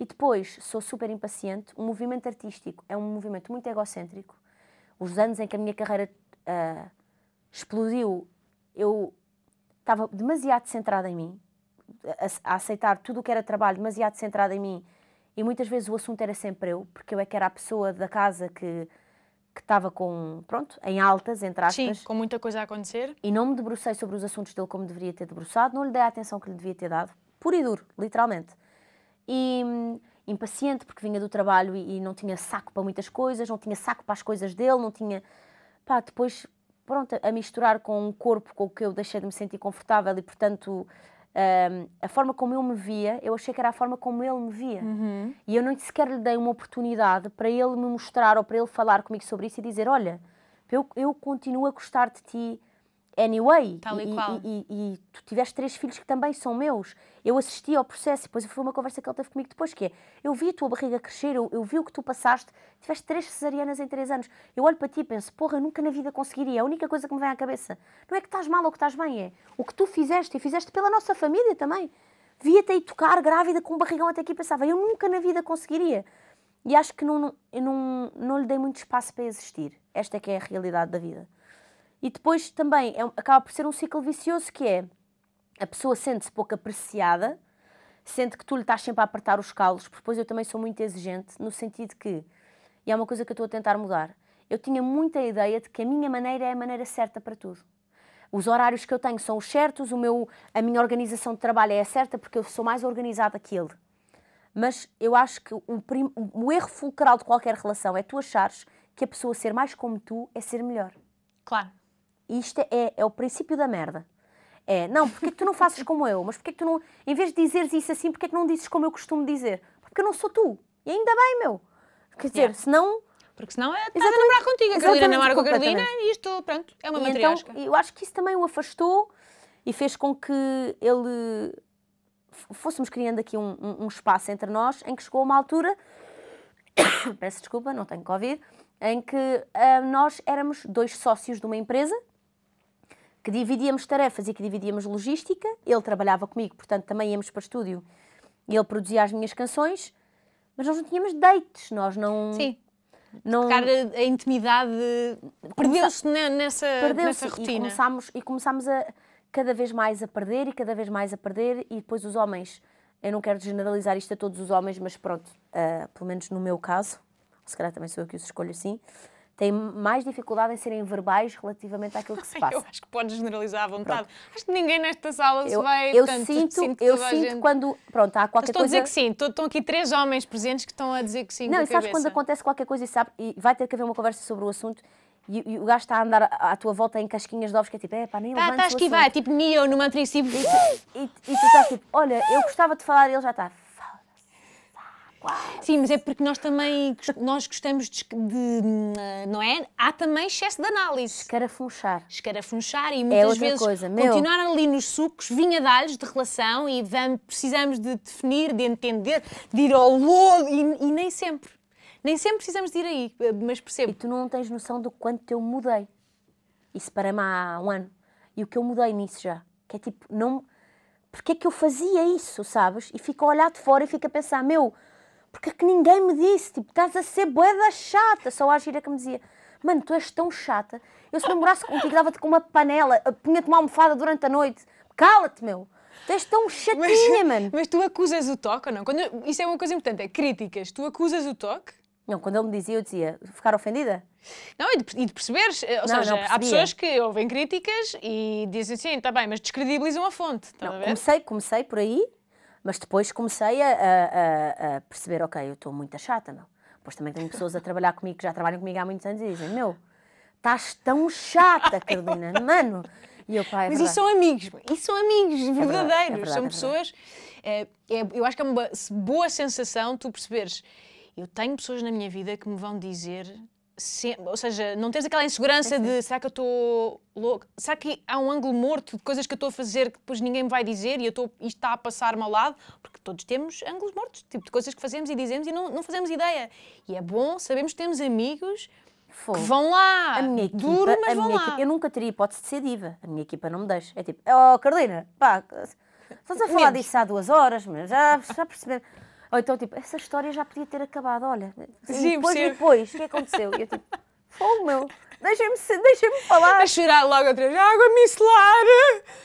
E depois, sou super impaciente. O movimento artístico é um movimento muito egocêntrico. Os anos em que a minha carreira uh, explodiu, eu estava demasiado centrada em mim, a, a, aceitar tudo o que era trabalho, demasiado centrada em mim. E muitas vezes o assunto era sempre eu, porque eu é que era a pessoa da casa que que estava com, pronto, em altas, entre aspas. Sim, com muita coisa a acontecer. E não me debrucei sobre os assuntos dele como deveria ter debruçado, não lhe dei a atenção que lhe devia ter dado. Puro e duro, literalmente e hum, impaciente porque vinha do trabalho e, e, não tinha saco para muitas coisas, não tinha saco para as coisas dele, não tinha. Pá, depois, pronto, a misturar com um corpo com o que eu deixei de me sentir confortável e, portanto, um, a forma como eu me via, eu achei que era a forma como ele me via. Uhum. E eu nem sequer lhe dei uma oportunidade para ele me mostrar ou para ele falar comigo sobre isso e dizer: Olha, eu, eu continuo a gostar de ti, anyway. Tal e, e qual. E, e, e, tu tiveste três filhos que também são meus. Eu assisti ao processo e depois foi uma conversa que ele teve comigo depois, que é, eu vi a tua barriga crescer, eu, eu vi o que tu passaste, tiveste três cesarianas em três anos. Eu olho para ti e penso, porra, eu nunca na vida conseguiria. É a única coisa que me vem à cabeça não é que estás mal ou que estás bem, é o que tu fizeste e fizeste pela nossa família também. vi te aí tocar grávida com um barrigão até aqui e pensava, eu nunca na vida conseguiria. E acho que não, não, eu não, não lhe dei muito espaço para existir. Esta é que é a realidade da vida. E depois também é, acaba por ser um ciclo vicioso que é a pessoa sente-se pouco apreciada, sente que tu lhe estás sempre a apertar os calos, porque depois eu também sou muito exigente, no sentido que, e é uma coisa que eu estou a tentar mudar, eu tinha muita ideia de que a minha maneira é a maneira certa para tudo. Os horários que eu tenho são os certos, o meu, a minha organização de trabalho é a certa, porque eu sou mais organizada que ele. Mas eu acho que o, prim, o erro fulcral de qualquer relação é tu achares que a pessoa ser mais como tu é ser melhor. Claro. Isto é, é o princípio da merda. É, não, porque é que tu não fazes como eu? Mas porque é que tu não, em vez de dizeres isso assim, porque é que não dizes como eu costumo dizer? Porque eu não sou tu. E ainda bem, meu. Quer dizer, yeah. senão. Porque senão é estás a namorar contigo, a Carolina namora com a Carolina e isto, pronto, é uma então, matriarca. Então, eu acho que isso também o afastou e fez com que ele fôssemos criando aqui um, um, um espaço entre nós em que chegou uma altura, <coughs> peço desculpa, não tenho Covid, em que uh, nós éramos dois sócios de uma empresa que dividíamos tarefas e que dividíamos logística. Ele trabalhava comigo, portanto também íamos para o estúdio e ele produzia as minhas canções, mas nós não tínhamos dates, nós não. Sim. Não... Tocar a intimidade perdeu-se nessa, perdeu nessa rotina. E começámos, e começámos a cada vez mais a perder e cada vez mais a perder, e depois os homens. Eu não quero generalizar isto a todos os homens, mas pronto, uh, pelo menos no meu caso, se calhar também sou eu que os escolho assim têm mais dificuldade em serem verbais relativamente àquilo que se <laughs> passa. eu acho que podes generalizar à vontade. Pronto. Acho que ninguém nesta sala eu, se vai. Eu tanto, sinto, sinto eu sinto gente... quando. Pronto, há qualquer estou coisa. Estou a dizer que sim. Estou, estão aqui três homens presentes que estão a dizer que sim. Não, e sabes cabeça. quando acontece qualquer coisa e sabe, e vai ter que haver uma conversa sobre o assunto e, e, o gajo está a andar à tua volta em casquinhas de ovos, que é tipo, é pá, nem tá, levanta Está a esquivar, vai, é tipo Neo no Matrix. E, e, e, tu estás tipo, olha, eu gostava de falar, e ele já está, Quase. Sim, mas é porque nós também nós gostamos de, de, hum, não é? Há também excesso de análise. Escarafunchar. Escarafunchar e é muitas é vezes coisa. continuar ali nos sucos, vinha dar-lhes de relação e vamos, precisamos de definir, de entender, de ir ao lodo e, e nem sempre. Nem sempre precisamos de ir aí, eh, mas percebo. E tu não tens noção do quanto eu mudei. Isso para me há um ano. E o que eu mudei nisso já. Que é tipo, não. Porquê é que eu fazia isso, sabes? E fico a olhar de fora e fico a pensar, meu, porque é que ninguém me disse, tipo, estás a ser boeda chata. Só a gira que me dizia, mano, tu és tão chata. Eu se morasse contigo dava-te com uma panela, eh, punha-te uma almofada durante a noite. Cala-te, meu. Tu és tão chatinha, mano. Mas tu acusas o toque ou não? Quando, isso é uma coisa importante, é críticas. Tu acusas o toque? Não, quando ele me dizia, eu dizia, ficar ofendida? Não, e de, e de perceberes, eh, ou não, seja, não há pessoas que ouvem críticas e dizem assim, está bem, mas descredibilizam a fonte. Não, a comecei, comecei por aí, mas depois comecei a, a, a perceber, ok, eu estou muito chata, não? Pois também tenho pessoas a trabalhar comigo que já trabalham comigo há muitos anos e dizem, meu, estás tão chata, <laughs> Carolina, mano. E eu, pai, é Mas isso são amigos, isso são amigos é verdadeiros, é verdade, é são pessoas. É, é, eu acho que é uma boa sensação tu perceberes. Eu tenho pessoas na minha vida que me vão dizer ou seja, não tens aquela insegurança de uhum. será que eu estou louco? Será que há um ângulo morto de coisas que eu estou a fazer que depois ninguém me vai dizer e eu isto está a passar-me ao lado? Porque todos temos ângulos mortos, tipo de coisas que fazemos e dizemos e não, não fazemos ideia. E é bom, sabemos que temos amigos Fogo. que vão lá, a minha equipa, duro, mas vão lá. Equipa, eu nunca teria hipótese de ser diva, a minha equipa não me deixa. É tipo, oh Carolina, pá, estás a falar Menos. disso há duas horas, mas já, já perceberam. Ou então, tipo, essa história já podia ter acabado, olha. Sim, depois, sim. depois, o é que aconteceu? E eu, tipo, fogo, meu, deixem-me falar. A chorar logo outra vez, água micelar!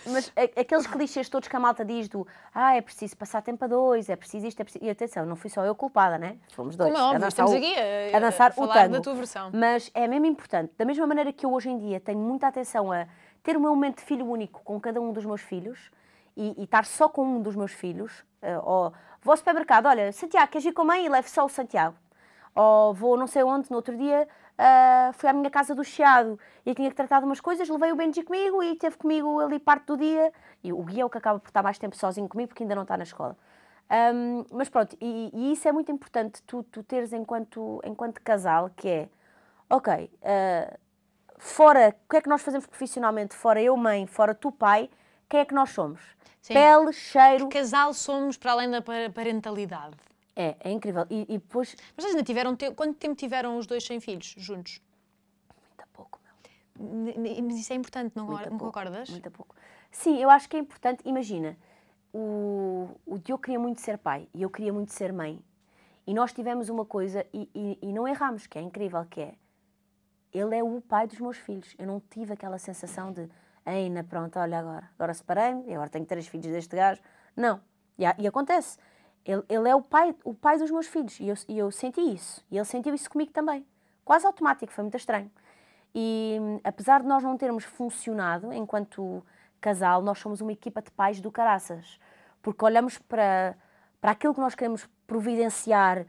Mas a, aqueles clichês todos que a malta diz do, ah, é preciso passar tempo a dois, é preciso isto, é preciso... E atenção, não fui só eu culpada, né? Fomos dois. Como é óbvio, estamos o, aqui a, a dançar a o tango. da tua versão. Mas é mesmo importante. Da mesma maneira que eu hoje em dia tenho muita atenção a ter o meu momento de filho único com cada um dos meus filhos, e, e estar só com um dos meus filhos, ou eh, vou ao supermercado, olha, Santiago, queres ir com a mãe? E levo só o Santiago. Ou vou não sei onde, no outro dia, uh, fui à minha casa do Chiado e tinha que tratar de umas coisas, levei o Benji comigo e teve comigo ali parte do dia. E o guia é o que acaba por estar mais tempo sozinho comigo porque ainda não está na escola. Um, mas pronto, e, e, isso é muito importante tu, tu teres enquanto, enquanto casal, que é, ok, uh, fora, o que é que nós fazemos profissionalmente, fora eu mãe, fora tu pai, quem é que nós somos? Sim. Pele, cheiro. Que casal somos para além da parentalidade. É, é incrível. E, e depois. Mas vocês ainda tiveram. Te... Quanto tempo tiveram os dois sem filhos juntos? Muito pouco, meu. Mas isso é importante, não, muito pouco, concordas? Muito pouco. Sim, eu acho que é importante. Imagina, o, o Diogo queria muito ser pai e eu queria muito ser mãe. E nós tivemos uma coisa e, e, e não erramos, que é incrível, que é ele é o pai dos meus filhos. Eu não tive aquela sensação de ainda, pronto, olha agora, agora separei-me, agora tenho três filhos deste gajo. Não. E, e acontece. Ele, ele, é o pai, o pai dos meus filhos. E eu, e eu senti isso. E ele sentiu isso comigo também. Quase automático, foi muito estranho. E apesar de nós não termos funcionado enquanto casal, nós somos uma equipa de pais do caraças. Porque olhamos para, para aquilo que nós queremos providenciar,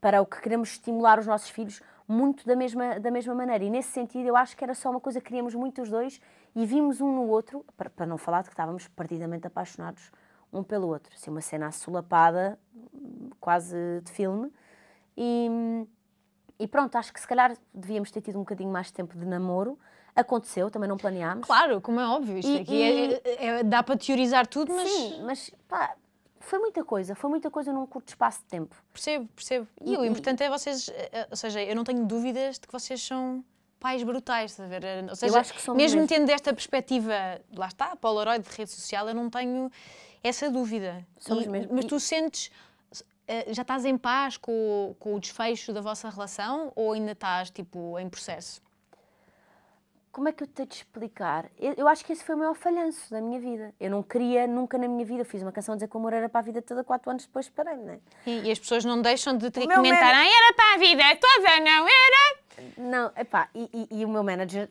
para o que queremos estimular os nossos filhos, muito da mesma, da mesma maneira. E nesse sentido, eu acho que era só uma coisa que queríamos muito os dois e vimos um no outro, para, para não falar de que estávamos perdidamente apaixonados um pelo outro. Assim, uma cena assolapada, quase de filme. E, e pronto, acho que se calhar devíamos ter tido um bocadinho mais de tempo de namoro. Aconteceu, também não planeámos. Claro, como é óbvio, isto e, aqui é, e... É, é, dá para teorizar tudo, mas. Sim, mas pá, foi muita coisa, foi muita coisa num curto espaço de tempo. Percebo, percebo. E, e o importante é vocês, eh, ou seja, eu não tenho dúvidas de que vocês são pais brutais, estás a ver? Eh, ou seja, mesmo, mesmo tendo esta perspectiva, lá está, Polaroid de rede social, eu não tenho essa dúvida. Somos e, mesmo. Mas tu sentes, eh, já estás em paz com, com o desfecho da vossa relação ou ainda estás, tipo, em processo? como é que eu tenho de explicar? Eu, eu, acho que esse foi o maior falhanço da minha vida. Eu não queria nunca na minha vida. fiz uma canção a dizer que o amor era para a vida toda, quatro anos depois parei, não é? E, e as pessoas não deixam de te comentar, man... era para a vida toda, não era? Não, epá, e, e, e o meu manager,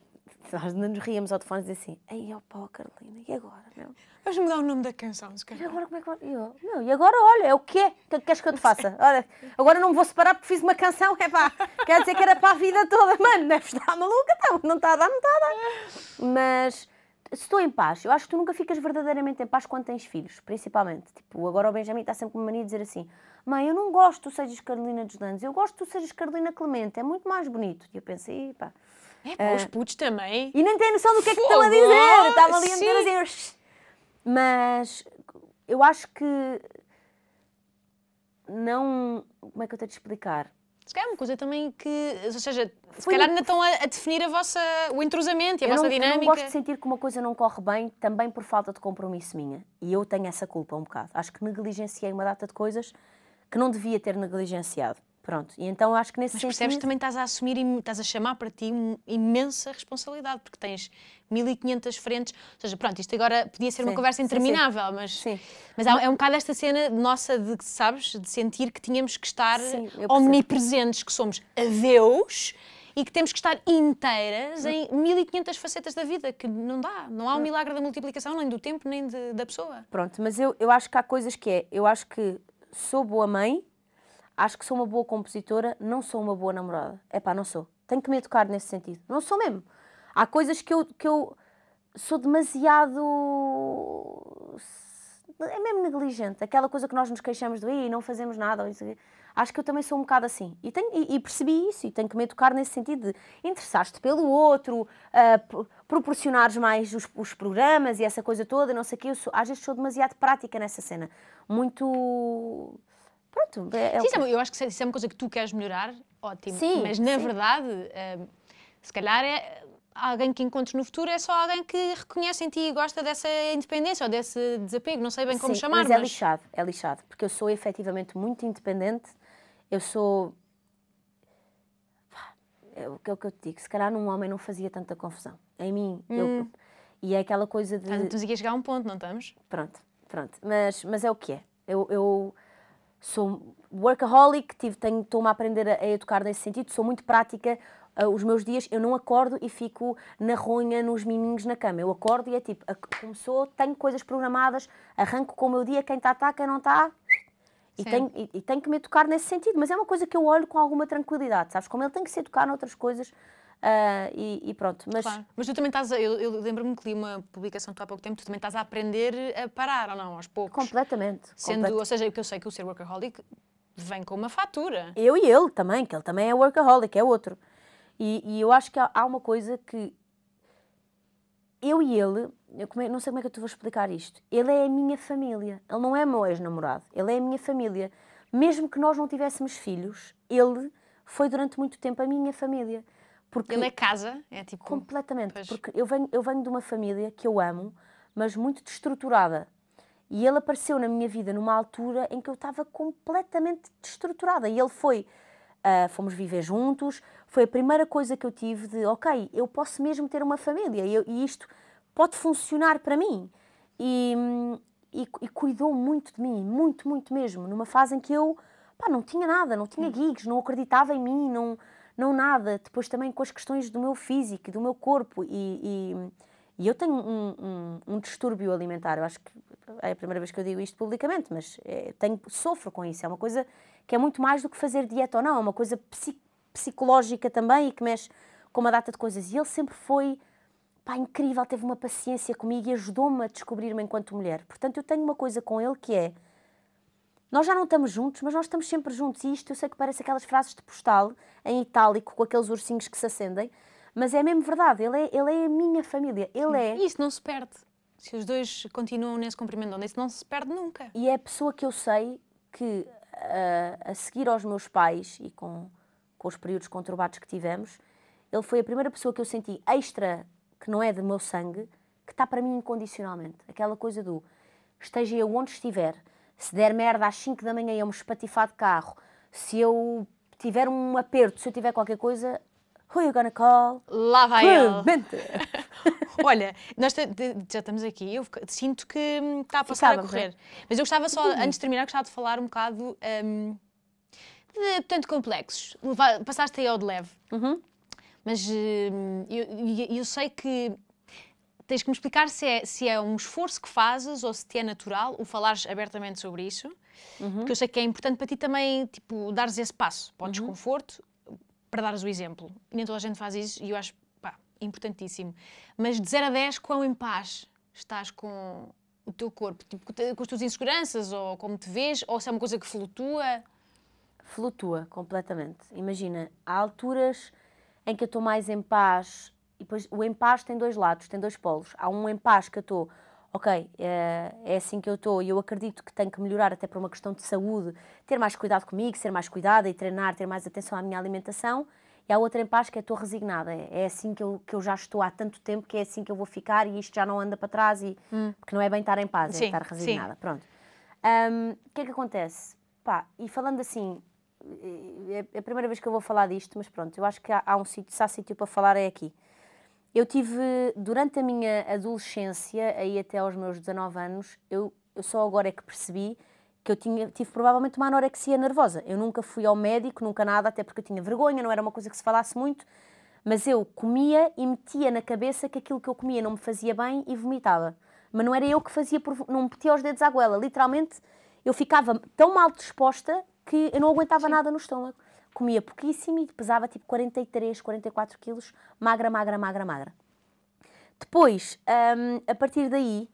nós nos ríamos ao telefone e dizia assim, ei, ó pau, Carolina, e agora, meu? Vais mudar o nome da canção, se calhar. E agora como é que eu... eu não, e agora, olha, é o quê? que é que queres que eu te faça? Olha, agora não me vou separar porque fiz uma canção, é pá. Quer dizer que era para a vida toda. <laughs> Mano, deves estar maluca, tá? não está a dar, não está a dar. Mas estou em paz. Eu acho que tu nunca ficas verdadeiramente em paz quando tens filhos, principalmente. Tipo, agora o Benjamin está sempre com mania de dizer assim: Mãe, eu não gosto que tu sejas Carolina dos Landes, eu gosto que tu sejas Carolina Clemente, é muito mais bonito. E eu pensei, pá. É, pá, uh, os eh, putos também. E nem tem noção do que é que estão a dizer. Estava ali a dizer assim. Mas eu acho que não. Como é que eu tenho de explicar? Se calhar é uma coisa também que. Ou seja, se Foi calhar ainda estão a, a, definir a vossa, o entrosamento e a eu vossa não, dinâmica. Eu não gosto de sentir que uma coisa não corre bem também por falta de compromisso minha. E eu tenho essa culpa um bocado. Acho que negligenciei uma data de coisas que não devia ter negligenciado. Pronto, e então acho que nesse Mas sentido... percebes que também estás a assumir, estás a chamar para ti uma imensa responsabilidade, porque tens 1500 frentes, ou seja, pronto, isto agora podia ser sim, uma conversa interminável, sim, sim. mas, sim. mas há, é um bocado esta cena nossa de, sabes, de sentir que tínhamos que estar omnipresentes, que somos a Deus e que temos que estar inteiras hum. em 1500 facetas da vida, que não dá, não há um hum. milagre da multiplicação, nem do tempo, nem de, da pessoa. Pronto, mas eu, eu acho que há coisas que é, eu acho que sou boa mãe, Acho que sou uma boa compositora, não sou uma boa namorada. É pá, não sou. Tenho que me educar nesse sentido. Não sou mesmo. Há coisas que eu, que eu sou demasiado. É mesmo negligente. Aquela coisa que nós nos queixamos do e não fazemos nada. Acho que eu também sou um bocado assim. E, tenho, e, e percebi isso e tenho que me educar nesse sentido de interessar-te pelo outro, uh, proporcionares mais os, os, programas e essa coisa toda, não sei o quê. Eu sou, às vezes sou demasiado prática nessa cena. Muito Pronto. É, é Sim, é eu acho que se é, é uma coisa que tu queres melhorar, ótimo. Sim, Mas na sim. verdade, eh, se calhar é, alguém que encontres no futuro é só alguém que reconhece em ti e gosta dessa independência ou desse desapego, não sei bem como Sim, chamar. Mas, mas é lixado, é lixado, porque eu sou efetivamente muito independente, eu sou. É o que eu te digo, se calhar num homem não fazia tanta confusão. Em mim, hum. eu... e é aquela coisa de. Estamos ah, aqui a chegar a um ponto, não estamos? Pronto, pronto. Mas, mas é o que é. Eu, eu sou workaholic, tive, tenho, estou-me a aprender a, a, educar nesse sentido, sou muito prática. Uh, os meus dias eu não acordo e fico na ronha, nos miminhos na cama. Eu acordo e é tipo, a, começou, tenho coisas programadas, arranco com o meu dia, quem está, está, quem não está. E tenho, e, e tenho que me educar nesse sentido. Mas é uma coisa que eu olho com alguma tranquilidade, sabes? Como ele tem que se educar noutras coisas, Uh, e, e, pronto, mas... Claro. Mas tu também estás, a, eu, eu lembro-me que li uma publicação que há pouco tempo, tu também estás a aprender a parar, ou não, aos poucos. Completamente. Sendo, complet... ou seja, que eu sei é que o ser workaholic vem com uma fatura. Eu e ele também, que ele também é workaholic, é outro. E, e eu acho que há, há, uma coisa que eu e ele, eu come, não sei como é que eu te vou explicar isto, ele é a minha família, ele não é meu ex-namorado, ele é a minha família. Mesmo que nós não tivéssemos filhos, ele foi durante muito tempo a minha família. Porque Ele é casa, é tipo. Completamente, pois. porque eu venho, eu venho de uma família que eu amo, mas muito destruturada. E ele apareceu na minha vida numa altura em que eu estava completamente destruturada. E ele foi. Uh, fomos viver juntos, foi a primeira coisa que eu tive de, ok, eu posso mesmo ter uma família e, eu, e isto pode funcionar para mim. E, e, e, cuidou muito de mim, muito, muito mesmo, numa fase em que eu pá, não tinha nada, não tinha hum. gigs, não acreditava em mim, não, não nada. Depois também com as questões do meu físico, do meu corpo. E, e, e eu tenho um, um, um, distúrbio alimentar. Eu acho que é a primeira vez que eu digo isto publicamente, mas é, tenho, sofro com isso. É uma coisa que é muito mais do que fazer dieta ou não, é uma coisa psicológica também e que mexe com uma data de coisas. E ele sempre foi pá, incrível, teve uma paciência comigo e ajudou-me a descobrir-me enquanto mulher. Portanto, eu tenho uma coisa com ele que é nós já não estamos juntos, mas nós estamos sempre juntos. E isto eu sei que parece aquelas frases de postal em itálico com aqueles ursinhos que se acendem, mas é mesmo verdade. Ele é, ele é a minha família. Ele Sim. é. E isso não se perde. Se os dois continuam nesse comprimento onda, isso não se perde nunca. E é a pessoa que eu sei que, a, ah, a seguir aos meus pais e com, com os períodos conturbados que tivemos, ele foi a primeira pessoa que eu senti extra, que não é do meu sangue, que está para mim incondicionalmente. Aquela coisa do esteja eu onde estiver se der merda às 5 da manhã e eu me espatifar de carro, se eu tiver um aperto, se eu tiver qualquer coisa, who you gonna call? Lá vai ele. <laughs> Olha, nós já estamos aqui, eu sinto que hum, está a passar a né? correr. Mas eu gostava só, uhum. antes de terminar, gostava de falar um bocado um, de, tanto complexos. Passaste aí ao de leve. Uhum. Mas hum, eu, eu, eu sei que tens que me explicar se é, se é um esforço que fazes ou se te é natural o falares abertamente sobre isso, uhum. porque eu sei que é importante para ti também, tipo, dares esse passo para o uhum. desconforto, para dares o exemplo. E nem toda a gente faz isso e eu acho, pá, importantíssimo. Mas de 0 a 10, quão em paz estás com o teu corpo? Tipo, com as tuas inseguranças ou como te vês? Ou se é uma coisa que flutua? Flutua completamente. Imagina, há alturas em que eu estou mais em paz e depois o empate tem dois lados, tem dois polos. Há um empate que eu estou, ok, eh, é assim que eu estou e eu acredito que tenho que melhorar até por uma questão de saúde, ter mais cuidado comigo, ser mais cuidada e treinar, ter mais atenção à minha alimentação. E há outra empate que é estou resignada, é assim que eu, que eu já estou há tanto tempo, que é assim que eu vou ficar e isto já não anda para trás, e, hum. porque não é bem estar em paz, é sim, é estar resignada. Sim. Pronto. O um, que é que acontece? Pá, e falando assim, eh, é, é a primeira vez que eu vou falar disto, mas pronto, eu acho que há, há um sítio, se há sítio para falar é aqui. Eu tive, durante a minha adolescência, aí até aos meus 19 anos, eu, eu só agora é que percebi que eu tinha, tive provavelmente uma anorexia nervosa. Eu nunca fui ao médico, nunca nada, até porque eu tinha vergonha, não era uma coisa que se falasse muito, mas eu comia e metia na cabeça que aquilo que eu comia não me fazia bem e vomitava. Mas não era eu que fazia, não me metia os dedos à goela. Literalmente, eu ficava tão mal disposta que eu não aguentava Sim. nada no estômago comia pouquíssimo e pesava tipo 43, 44 quilos, magra, magra, magra, magra. Depois, um, a partir daí,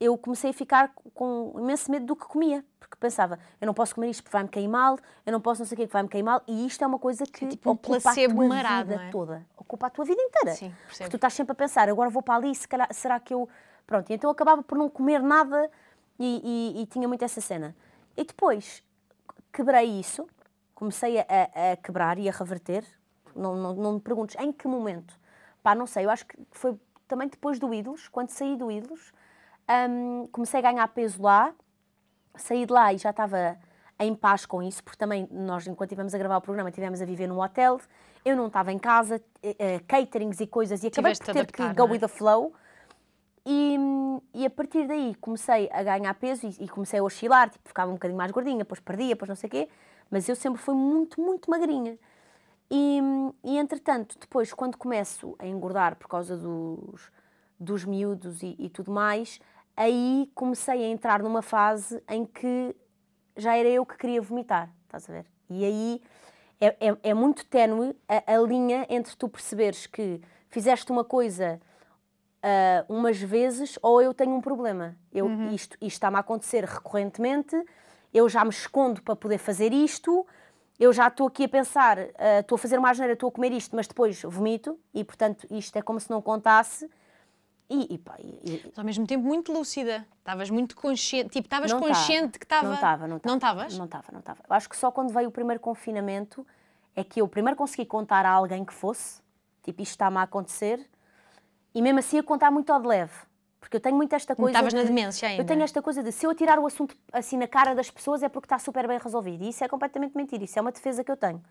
eu comecei a ficar com imenso medo do que comia, porque pensava, eu não posso comer isto porque vai-me cair mal, eu não posso não sei o que vai-me cair mal, e isto é uma coisa que é tipo um ocupa a tua marado, vida é? toda, ocupa a tua vida inteira. Sim, porque tu estás sempre a pensar, agora vou para ali, se calhar, será que eu... Pronto, e então eu acabava por não comer nada e, e, e tinha muito essa cena. E depois, quebrei isso, comecei a, a, quebrar e a reverter. Não, não, não me perguntes em que momento. Pá, não sei, eu acho que foi também depois do Ídolos, quando saí do Ídolos, um, comecei a ganhar peso lá, saí de lá e já estava em paz com isso, porque também nós, enquanto estivemos a gravar o programa, estivemos a viver num hotel, eu não estava em casa, uh, caterings e coisas, e acabei por ter que go é? with the flow. E, e, a partir daí comecei a ganhar peso e, e comecei a oscilar, tipo, ficava um bocadinho mais gordinha, depois perdia, depois não sei o quê. Mas eu sempre fui muito, muito magrinha. E, e entretanto, depois, quando começo a engordar por causa dos, dos miúdos e, e tudo mais, aí comecei a entrar numa fase em que já era eu que queria vomitar, estás a ver? E aí é, é, é muito ténue a, a, linha entre tu perceberes que fizeste uma coisa uh, umas vezes ou eu tenho um problema. Eu, uhum. Isto, isto está-me a acontecer recorrentemente eu já me escondo para poder fazer isto, eu já estou aqui a pensar, eh, estou uh, a fazer uma asneira, estou a comer isto, mas depois vomito, e portanto isto é como se não contasse. E, e, pá, e, Mas ao mesmo tempo muito lúcida, estavas muito consciente, tipo, estavas consciente tava. que estava... Não estava, não estava. Não estavas? Não estava, não estava. Acho que só quando veio o primeiro confinamento é que eu primeiro consegui contar a alguém que fosse, tipo, isto está-me a acontecer, e mesmo assim a contar muito ao de leve. Porque eu tenho muito esta coisa. Estavas na demência ainda. Eu tenho esta coisa de se eu tirar o assunto assim na cara das pessoas é porque está super bem resolvido. E isso é completamente mentira. Isso é uma defesa que eu tenho.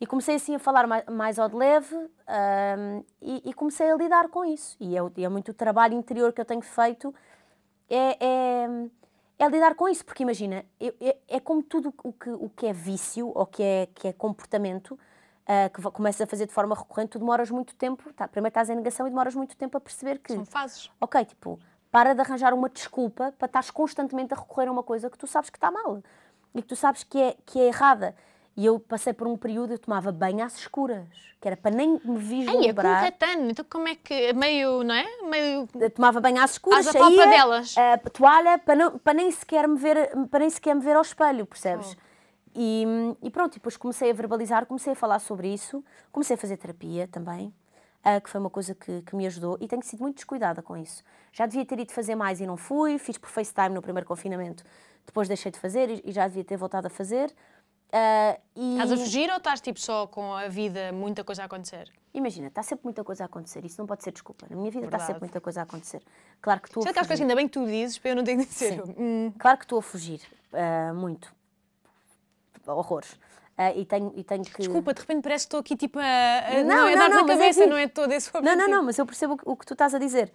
E comecei assim a falar mais, mais ao de leve um, e, e, comecei a lidar com isso. E é, é, muito o trabalho interior que eu tenho feito é, é, é lidar com isso. Porque imagina, é, é como tudo o que, o que é vício ou que é, que é comportamento uh, que começas a fazer de forma recorrente, tu demoras muito tempo, tá, primeiro estás em negação e demoras muito tempo a perceber que... São fases. Ok, tipo, para de arranjar uma desculpa para estás constantemente a recorrer a uma coisa que tu sabes que está mal e que tu sabes que é, que é errada. E eu passei por um período, eu tomava banho às escuras, que era para nem me vislumbrar. Ai, é então como é que, é meio, não é? Meio... Eu tomava banho às escuras, às saía, delas. a ah, toalha, para, não, para, nem sequer me ver, para nem sequer me ver ao espelho, percebes? Oh. E, e, pronto, depois comecei a verbalizar, comecei a falar sobre isso, comecei a fazer terapia também, uh, que foi uma coisa que, que, me ajudou e tenho sido muito descuidada com isso. Já devia ter ido fazer mais e não fui, fiz por FaceTime no primeiro confinamento, depois deixei de fazer e, e já devia ter voltado a fazer. Uh, e... Estás a fugir ou estás tipo só com a vida, muita coisa a acontecer? Imagina, está sempre muita coisa a acontecer, isso não pode ser desculpa. Na minha vida está sempre muita coisa a acontecer. Claro que é estou a fugir. Coisas, ainda bem que tu dizes, para eu não tenho de dizer. Hum. Claro que estou a fugir, uh, muito horrores. Uh, e, tenho, e tenho que. Desculpa, de repente parece que estou aqui tipo a, não, a não, dar não, é é cabeça, é não é todo esse objetivo. Não, não, não, mas eu percebo o que tu estás a dizer.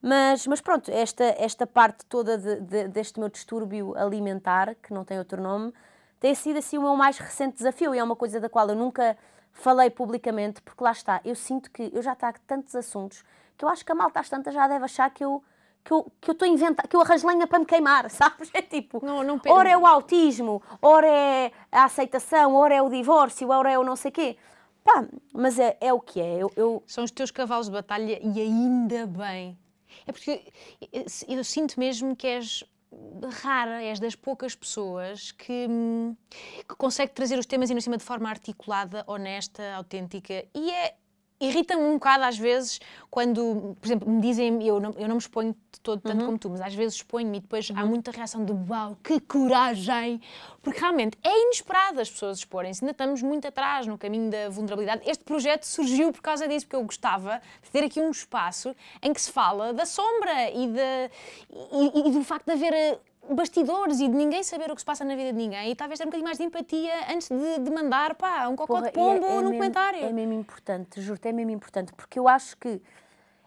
Mas, mas pronto, esta, esta parte toda de, de, deste meu distúrbio alimentar, que não tem outro nome, tem sido assim o meu mais recente desafio e é uma coisa da qual eu nunca falei publicamente, porque lá está, eu sinto que eu já trago tantos assuntos que eu acho que a malta às tantas já deve achar que eu que eu, que eu estou inventando, que eu arranjo lenha para me queimar, <laughs> sabes? É tipo, não, não ora é o autismo, ora é a aceitação, ora é o divórcio, ora é o não sei quê. Pá, mas é, é o que é. Eu, eu... São os teus cavalos de batalha e ainda bem. É porque eu, eu sinto mesmo que és rara, és das poucas pessoas que, hum, que consegue trazer os temas em cima de forma articulada, honesta, autêntica. E é, irrita-me um bocado às vezes quando, por exemplo, me dizem, eu não, eu não me exponho de todo tanto uhum. como tu, mas às vezes exponho-me e depois uhum. há muita reação de uau, que coragem! Porque realmente é inesperado as pessoas exporem-se, ainda estamos muito atrás no caminho da vulnerabilidade. Este projeto surgiu por causa disso, porque eu gostava de ter aqui um espaço em que se fala da sombra e, de, e, e do facto de haver bastidores e de ninguém saber o que se passa na vida de ninguém e talvez ter um bocadinho mais de empatia antes de, de mandar pá, um cocó Porra, de é, pombo é, é num mesmo, comentário. É mesmo importante, juro, é mesmo importante, porque eu acho que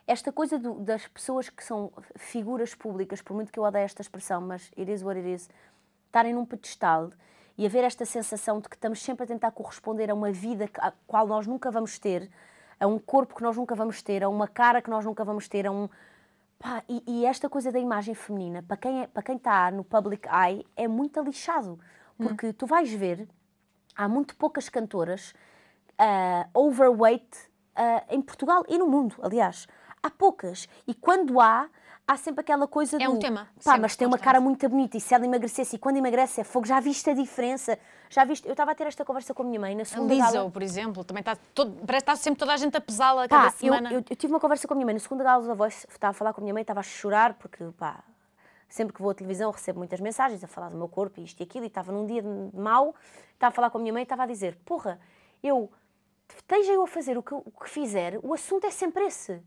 esta coisa do, das pessoas que são figuras públicas, por muito que eu odeie esta expressão, mas it is what it is, estarem num pedestal e haver esta sensação de que estamos sempre a tentar corresponder a uma vida a qual nós nunca vamos ter, a um corpo que nós nunca vamos ter, a uma cara que nós nunca vamos ter, a um Pá, e, e, esta coisa da imagem feminina, para quem é, para quem está no public eye, é muito lixado. Hum. Porque hum. tu vais ver, há muito poucas cantoras uh, overweight uh, em Portugal e no mundo, aliás. Há poucas. E quando há, há sempre aquela coisa é do. É um tema. Pá, mas tem uma cara muito bonita e se ela emagrecesse e quando emagrece é fogo, já viste a diferença? Já viste? Eu estava a ter esta conversa com a minha mãe na segunda. A Lisa, aula... por exemplo, também está. Todo... Parece que está sempre toda a gente a pesá-la cada semana. Eu, eu, eu, tive uma conversa com a minha mãe na segunda aula da voz, estava a falar com a minha mãe, estava a chorar porque, pá. Sempre que vou à televisão recebo muitas mensagens a falar do meu corpo e isto e aquilo, e estava num dia mau, estava a falar com a minha mãe e estava a dizer: Porra, eu esteja eu a fazer o que, o que fizer, o assunto é sempre esse.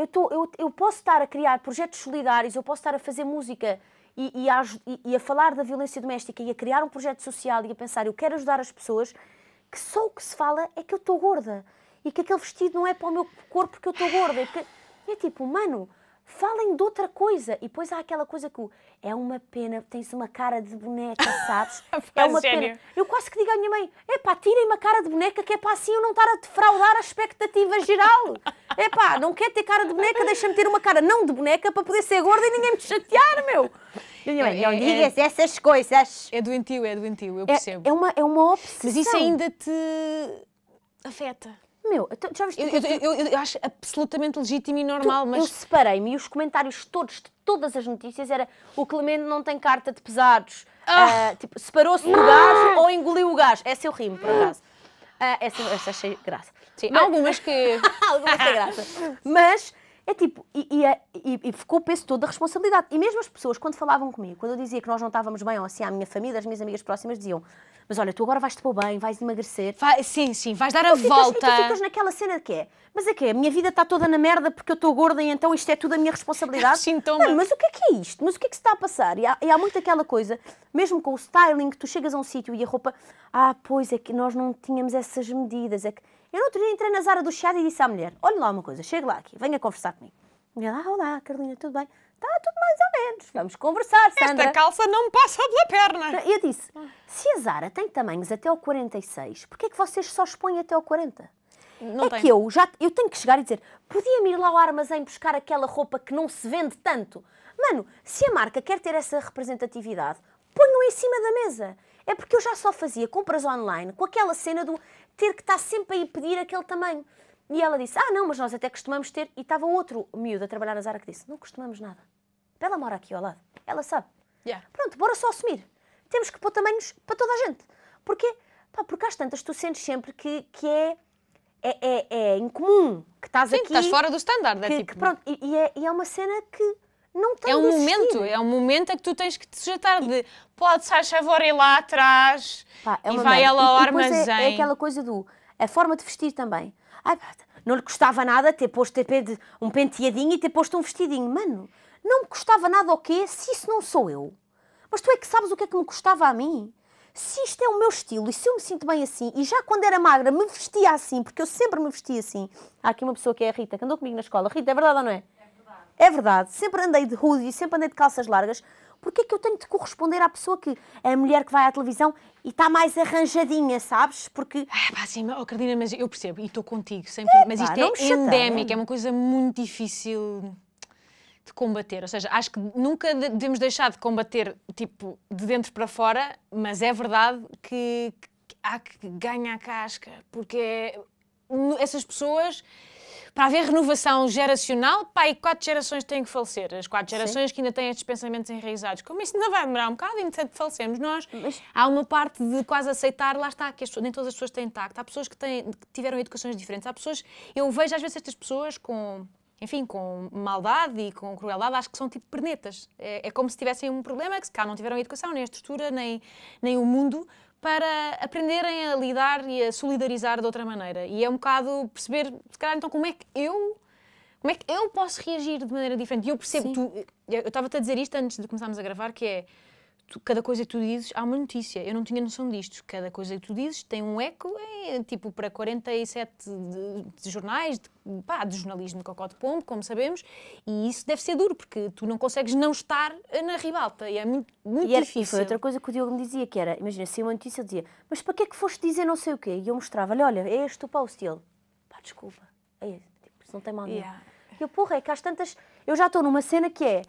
Eu, tô, eu, eu posso estar a criar projetos solidários, eu posso estar a fazer música e, e, a, e, a, falar da violência doméstica e a criar um projeto social e a pensar eu quero ajudar as pessoas, que só o que se fala é que eu estou gorda e que aquele vestido não é para o meu corpo porque eu estou gorda. E, é tipo, mano, falem de outra coisa. E depois há aquela coisa que é uma pena, tens uma cara de boneca, <laughs> sabes? é uma gênio. pena. Eu quase que digo à minha mãe: é pá, tirem uma cara de boneca que é para assim eu não estar a defraudar a expectativa geral. É <laughs> pá, não quer ter cara de boneca, deixa-me ter uma cara não de boneca para poder ser gorda e ninguém me chatear, meu. E minha mãe, não é, digas é, essas coisas. É doentio, é doentio, eu é, percebo. É, é, uma, é uma opção. Mas isso ainda te afeta. Meu, então, já viste? Eu, é eu, eu, eu acho absolutamente legítimo e normal, tu, mas. Eu separei-me e os comentários todos de todas as notícias era o Clemente não tem carta de pesados. Ah. Uh, tipo, separou-se do gás ou engoliu o gás. Essa eu rimo, por acaso. Uh, essa, essa achei graça. Sim, mas... algumas que. <laughs> algumas têm é graça. <laughs> Mas é tipo, e, é, e, e ficou o peso todo da responsabilidade. E mesmo as pessoas, quando falavam comigo, quando eu dizia que nós não estávamos bem, ou assim, a minha família, as minhas amigas próximas diziam: Mas olha, tu agora vais-te pôr bem, vais emagrecer. Vai, sim, sim, vais dar a ficas, volta. E tu ficas naquela cena que é: Mas é que A minha vida está toda na merda porque eu estou gorda e então isto é tudo a minha responsabilidade? <laughs> Sintoma. Não, mas o que é que é isto? Mas o que é que se está a passar? E há, e há muito aquela coisa, mesmo com o styling, tu chegas a um sítio e a roupa: Ah, pois é que nós não tínhamos essas medidas. É que eu no outro dia entrei na Zara do Chiado e disse à mulher: Olha lá uma coisa, chega lá aqui, venha conversar comigo. E ela, ah, olá, Carolina, tudo bem? Está tudo mais ou menos, vamos conversar, Sandra. Esta calça não me passa pela perna. Eu disse, se a Zara tem tamanhos até ao 46, porquê é que vocês só expõem até ao 40? Não é tem. que eu já eu tenho que chegar e dizer podia-me ir lá ao armazém buscar aquela roupa que não se vende tanto. Mano, se a marca quer ter essa representatividade, ponham em cima da mesa. É porque eu já só fazia compras online com aquela cena do ter que estar sempre a ir pedir aquele tamanho. E ela disse: Ah, não, mas nós até costumamos ter. E estava outro miúdo a trabalhar na Zara que disse: Não costumamos nada. Ela mora aqui ao lado. Ela sabe. Yeah. Pronto, bora só assumir. Temos que pôr tamanhos para toda a gente. Porquê? Pá, porque às tantas tu sentes sempre que, que é, é, é, é incomum, que estás Sim, aqui. estás fora do standard, né? que, é tipo. Que, pronto, e, e, é, e é uma cena que não é tem assim. É um momento, é um momento a que tu tens que te sujeitar de pode-se a chavora lá atrás Pá, é e vai ela ao armazém. É, é, aquela coisa do. A forma de vestir também. Ai, não lhe custava nada ter posto um penteadinho e ter posto um vestidinho. Mano, não me custava nada o quê se isso não sou eu? Mas tu é que sabes o que é que me custava a mim? Se isto é o meu estilo e se eu me sinto bem assim, e já quando era magra me vestia assim, porque eu sempre me vestia assim. Há aqui uma pessoa que é a Rita, que andou comigo na escola. Rita, é verdade ou não é? É verdade, sempre andei de hoodie, sempre andei de calças largas. Porquê é que eu tenho de corresponder à pessoa que é a mulher que vai à televisão e está mais arranjadinha, sabes? Porque. Ah, pá, sim, oh, Cardina, mas eu percebo e estou contigo, sempre. mas isto é endémico, é uma coisa muito difícil de combater. Ou seja, acho que nunca devemos deixar de combater, tipo, de dentro para fora, mas é verdade que, que há que ganhar casca, porque é, essas pessoas para haver renovação geracional, pai quatro gerações têm que falecer. As quatro gerações Sim. que ainda têm estes pensamentos enraizados. Como isso ainda vai demorar um bocado, entretanto falecemos nós. Mas... Há uma parte de quase aceitar, lá está, que pessoas, nem todas as pessoas têm tacto. Há pessoas que, têm, que tiveram educações diferentes. Há pessoas, eu vejo às vezes estas pessoas com enfim, com maldade e com crueldade, acho que são tipo pernetas. É, é como se tivessem um problema que, se cá não tiveram educação, nem a estrutura, nem, nem o mundo para aprenderem a lidar e a solidarizar de outra maneira. E é um bocado perceber, se calhar, então, como é que eu. Como é que eu posso reagir de maneira diferente? E eu percebo, tu, eu estava-te a dizer isto antes de começarmos a gravar, que é tu, cada coisa que tu dizes, há uma notícia. Eu não tinha noção disto. Cada coisa que tu dizes tem um eco, em, tipo, para 47 de, de jornais, de, pá, de jornalismo cocó de pombo, como sabemos, e isso deve ser duro, porque tu não consegues não estar na ribalta, e é muito, muito e era, difícil. E foi outra coisa que o Diogo me dizia, que era, imagina, se uma notícia dizia, mas para que é que foste dizer não sei o quê? E eu mostrava-lhe, olha, é este o post, e ele, pá, desculpa, é este, tipo, isso não tem mal nenhum. Yeah. E eu, porra, é que as tantas, eu já estou numa cena que é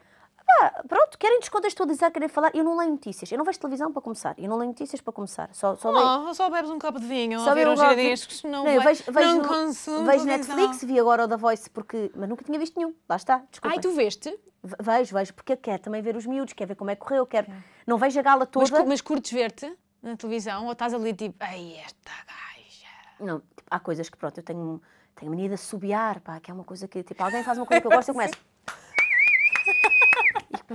Pá, pronto, querem descontextualizar, querem falar. Eu não leio notícias. Eu não vejo televisão para começar. Eu não leio notícias para começar. Só, só, oh, leio... só bebes um copo de vinho, só ouvir uns um giradiscos. Não, não, vejo, vejo, não consumo Vejo Netflix, vi agora o da Voice, porque... Mas nunca tinha visto nenhum. Lá está, desculpa. Ai, tu veste? Vejo, vejo, porque quer também ver os miúdos, quer ver como é que correu, quer... Não vejo a gala toda. Mas, mas curtes ver-te na televisão? Ou estás ali tipo, ai, esta gaja... Não, tipo, há coisas que, pronto, eu tenho... Tenho mania de assobiar, pá, que é uma coisa que, tipo, alguém faz uma coisa que eu gosto, eu <laughs> começo...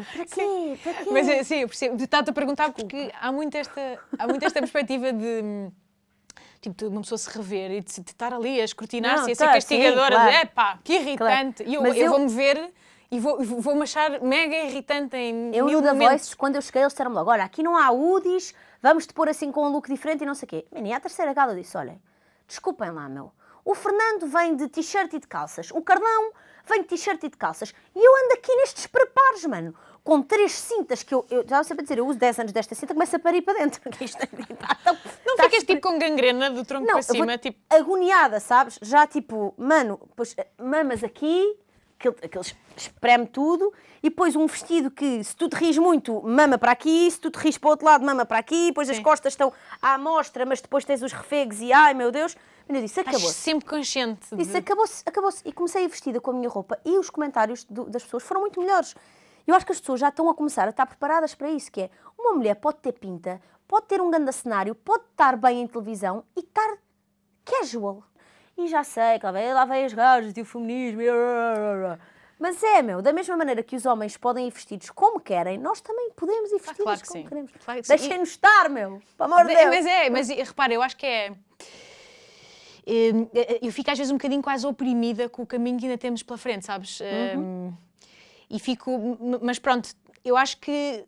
Para quê? para quê? Mas eh, sim, eu percebo. Estava-te a perguntar porque há muito esta, há muito esta perspectiva de tipo, uma pessoa se rever e de, estar ali a escrutinar-se e a ser tá, castigadora, claro. é pá, que irritante. Claro. E eu, eu, eu vou-me ver e vou-me vou achar mega irritante em Eu e o da Voices, quando eu cheguei, eles disseram logo, olha, aqui não há UDIs, vamos-te pôr assim com um look diferente e não sei o quê. Menina, e terceira gala disse, olhem, desculpem lá, meu, o Fernando vem de t-shirt e de calças, o Carlão vem de t-shirt e de calças, e eu ando aqui nestes preparos, mano com três cintas que eu, eu já sei para dizer, eu uso 10 anos desta cinta, começa a parir para dentro. <laughs> Porque isto é, então, tá, tão, não ficas tipo com gangrena do tronco não, para cima? Vou, tipo... Agoniada, sabes? Já tipo, mano, pois eh, mamas aqui, aquele, aquele espreme tudo, e depois um vestido que, se tu te ris muito, mama para aqui, se tu te ris para o outro lado, mama para aqui, depois Sim. as costas estão à amostra, mas depois tens os refegos e ai meu Deus. Eu disse, acabou-se. sempre consciente. De... Disse, acabou-se, acabou-se. E comecei a vestida com a minha roupa e os comentários do, das pessoas foram muito melhores. Eu acho que as pessoas já estão a começar a estar preparadas para isso, que é uma mulher pode ter pinta, pode ter um grande cenário, pode estar bem em televisão e estar casual. E já sei, lá lá vem as gajas e o feminismo. <laughs> Mas é, meu, da mesma maneira que os homens podem ir vestidos como querem, nós também podemos ir vestidos ah, claro que como sim. queremos. Claro que Deixem-nos estar, meu, pelo amor de Deus. Mas é, mas repara, eu acho que é eh, eh, eu fico às vezes um bocadinho quase oprimida com o caminho que ainda temos pela frente, sabes? Uhum. Um, ehm, e fico. Mas pronto, eu acho que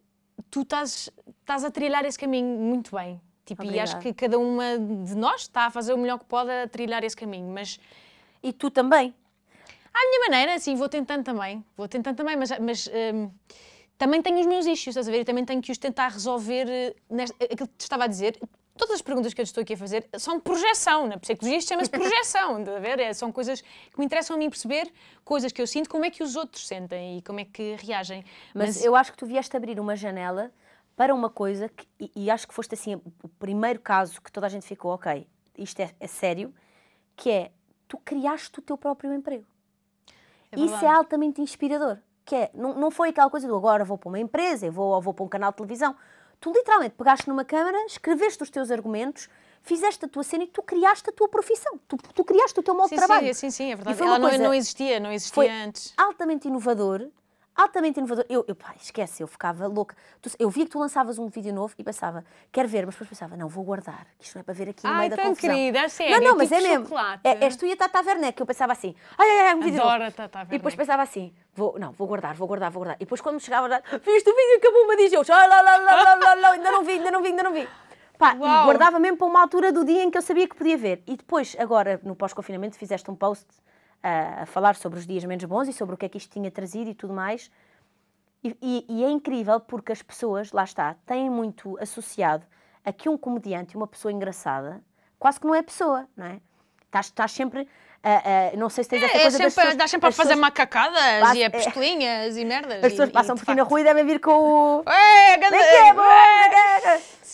tu estás, estás a trilhar esse caminho muito bem. Tipo, e acho que cada uma de nós está a fazer o melhor que pode a trilhar esse caminho, mas... E tu também? À minha maneira, sim, vou tentando também. Vou tentando também, mas, mas hum, também tenho os meus issues, estás a ver? E também tenho que os tentar resolver, eh, nesta, aquilo que te estava a dizer, todas as perguntas que eu estou aqui a fazer são projeção, na psicologia chama-se projeção, de ver? É, são coisas que me interessam a mim perceber, coisas que eu sinto, como é que os outros sentem e como é que reagem. Mas, Mas eu acho que tu vieste abrir uma janela para uma coisa que, e, e, acho que foste assim o primeiro caso que toda a gente ficou, ok, isto é, é sério, que é tu criaste o teu próprio emprego. É Isso é altamente inspirador. Que é, não, não foi aquela coisa do agora vou para uma empresa, eu vou, ou vou para um canal de televisão Tu literalmente pegaste numa câmara, escreveste os teus argumentos, fizeste a tua cena e tu criaste a tua profissão, tu, tu criaste o teu modo sim, de trabalho. Sim, sim, sim, é verdade. Ela não, não, existia, não existia foi antes. Altamente inovador, altamente inovador. Eu, eu pá, esquece, eu ficava louca. Tu, eu via que tu lançavas um vídeo novo e pensava, quero ver, mas depois pensava, não, vou guardar, que isto não é para ver aqui no ai, meio da confusão. querida, é sério, Não, não, é mas é tipo mesmo. É, és tu e a Tata Werneck, eu pensava assim, ai, ai, ai, um vídeo Adoro novo. Tata Werneck. E depois pensava assim, vou, não, vou guardar, vou guardar, vou guardar. E depois quando chegava, viste o vídeo, que a a diz, eu, lá, lá, lá, lá, lá, ainda não vi, ainda não vi, ainda não vi. Pá, e guardava mesmo para uma altura do dia em que eu sabia que podia ver. E depois, agora, no pós-confinamento, fizeste um post a, a, falar sobre os dias menos bons e sobre o que é que isto tinha trazido e tudo mais. E, e, e é incrível porque as pessoas, lá está, têm muito associado a que um comediante, uma pessoa engraçada, quase que não é pessoa, não é? Estás, estás sempre. Uh, uh, não sei se tens é, essa é coisa é sempre, pessoas, Dá sempre a fazer pessoas, macacadas e a pistolinhas é, e merdas. As pessoas e, passam por ti na rua e devem vir com o. é,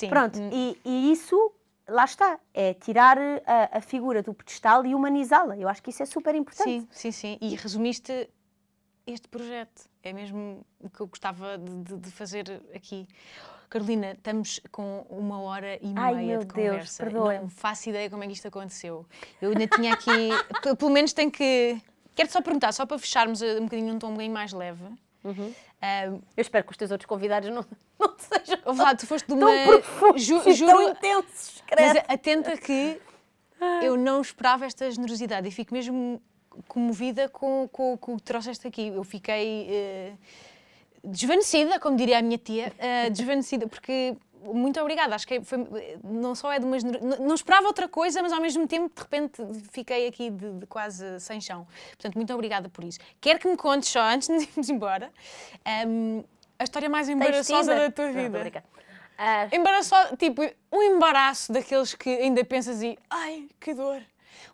Pronto, e, e isso lá está, é tirar a, eh, a figura do pedestal e humanizá-la. Eu acho que isso é super importante. Sim, sim, sim. E resumiste este projeto. É mesmo o que eu gostava de, de, fazer aqui. Carolina, estamos com uma hora e Ai, meia de conversa. Deus, não faço ideia como é que isto aconteceu. Eu ainda tinha aqui. <laughs> pelo menos tenho que. Quero só perguntar, só para fecharmos eh, um bocadinho num tom bem mais leve. Uhum eu espero que os teus outros convidados não, <laughs> não sejam Vá, tu foste de uma... tão profundos, ju, juro, tão intensos. Credo. Mas atenta que eu não esperava esta generosidade e fico mesmo comovida com, com, com o que trouxeste aqui. Eu fiquei... Uh desvanecida, como diria a minha tia, uh, desvanecida, porque muito obrigada. Acho que foi, não só é de uma. Não, não, esperava outra coisa, mas ao mesmo tempo, de repente, fiquei aqui de, de quase sem chão. Portanto, muito obrigada por isso. Quero que me contes só, antes de irmos embora, um, a história mais embaraçosa da tua vida. Obrigada. Uh... Ah. Embaraçosa, tipo, um embaraço daqueles que ainda pensas e. Ai, que dor!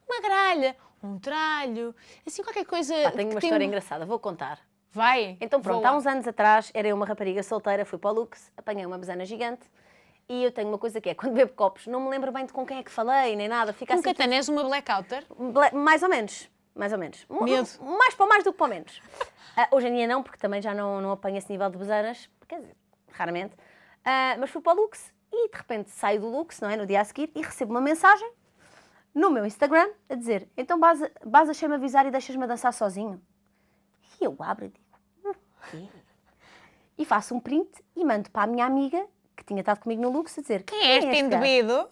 Uma gralha, um tralho, assim qualquer coisa. Ah, tenho uma tem... história engraçada, vou contar. Vai! Então pronto, vou. há uns anos atrás era eu uma rapariga solteira, fui para o Lux, apanhei uma besana gigante, e eu tenho uma coisa que é, quando bebo copos, não me lembro bem de com quem é que falei, nem nada. Fica Nunca assim, tens uma blackouter? Bla mais ou menos, mais ou menos. Medo. Mais para mais do que para menos. uh, <laughs> hoje em dia não, porque também já não, não apanho esse nível de besanas. quer dizer, raramente. Uh, mas fui para o Lux e de repente saio do Lux, não é, no dia a seguir, e recebo uma mensagem no meu Instagram a dizer então Baza, Baza achei-me avisar e deixas-me dançar sozinho. E eu abro e digo, o quê? E faço um print e mando para a minha amiga que tinha estado comigo no Lux, a dizer: Quem é este, é indivíduo?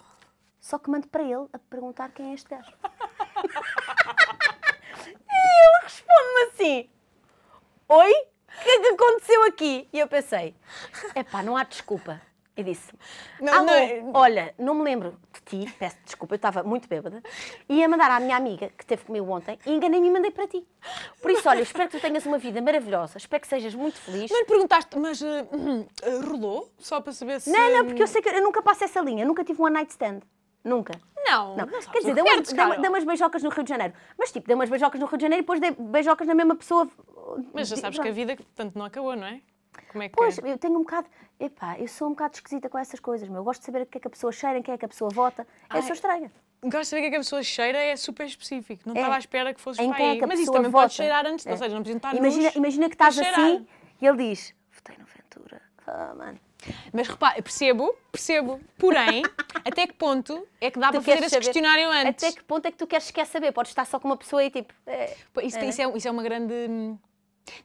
Só que mando para ele a perguntar quem é este gajo. <laughs> e ele responde-me assim: Oi? O que é que aconteceu aqui? E eu pensei: é pá, não há desculpa e disse: não, Alô, não... É- olha, não me lembro de ti, peço desculpa, eu estava muito bêbada, ia mandar à minha amiga que teve comigo ontem e enganei-me e mandei para ti. Por isso, olha, espero que tu tenhas uma vida maravilhosa, espero que sejas muito feliz. Não lhe perguntaste, mas uh, eh, uh, hum, eh, rolou? Só para saber se. Não, não, porque eu sei que eu nunca passo essa linha, nunca tive um nightstand. night stand. Nunca. Não, não. não Quer dizer, deu, umas, umas beijocas no Rio de Janeiro. Mas tipo, deu umas beijocas no Rio de Janeiro e depois dei beijocas na mesma pessoa. Mas já tipo, sabes que a vida, tanto não acabou, não é? Como é que pois, é? eu tenho um bocado. Epá, eu sou um bocado esquisita com essas coisas, meu. Eu gosto de saber o que é que a pessoa cheira, em que é que a pessoa vota. Ai, é só estranha. Gosto de saber o que é que a pessoa cheira, é super específico. Não é. estava à espera que fosse para que é aí. Mas isso também vota. pode cheirar antes, é. ou seja, não precisa estar imagina, nos, imagina que estás assim e ele diz: votei no Ventura. oh, mano. Mas repare, percebo, percebo. Porém, <laughs> até que ponto é que dá tu para fazer esse questionário antes? Até que ponto é que tu queres, queres saber? Podes estar só com uma pessoa e tipo. É, isso, é, isso, é, né? isso, é, uma grande. Hum,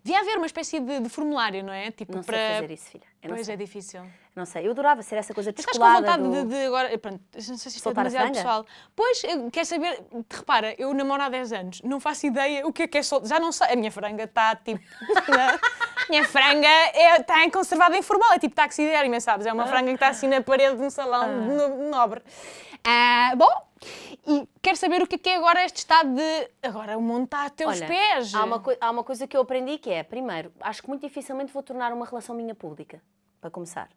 Devia haver uma espécie de, de formulário, não é? Tipo, não para... sei fazer isso, filha. Eu pois é difícil. Não sei, eu adorava ser essa coisa descolada. estás com vontade do... de, de, agora... Eh, pronto, não sei se isto é demasiado pessoal. Pois, quer saber... Repara, eu namoro há 10 anos. Não faço ideia o que é que é só Já não sei. A minha franga está, tipo... <laughs> Né? minha franga está é, tá conservada informal. É tipo taxidermia, sabes? É uma ah. franga que está assim na parede de um salão ah. nobre. Ah, bom, e quero saber o que é, que é agora este estado de. Agora o mundo está a teus Olha, pés. Há uma, há uma coisa que eu aprendi que é: primeiro, acho que muito dificilmente vou tornar uma relação minha pública, para começar.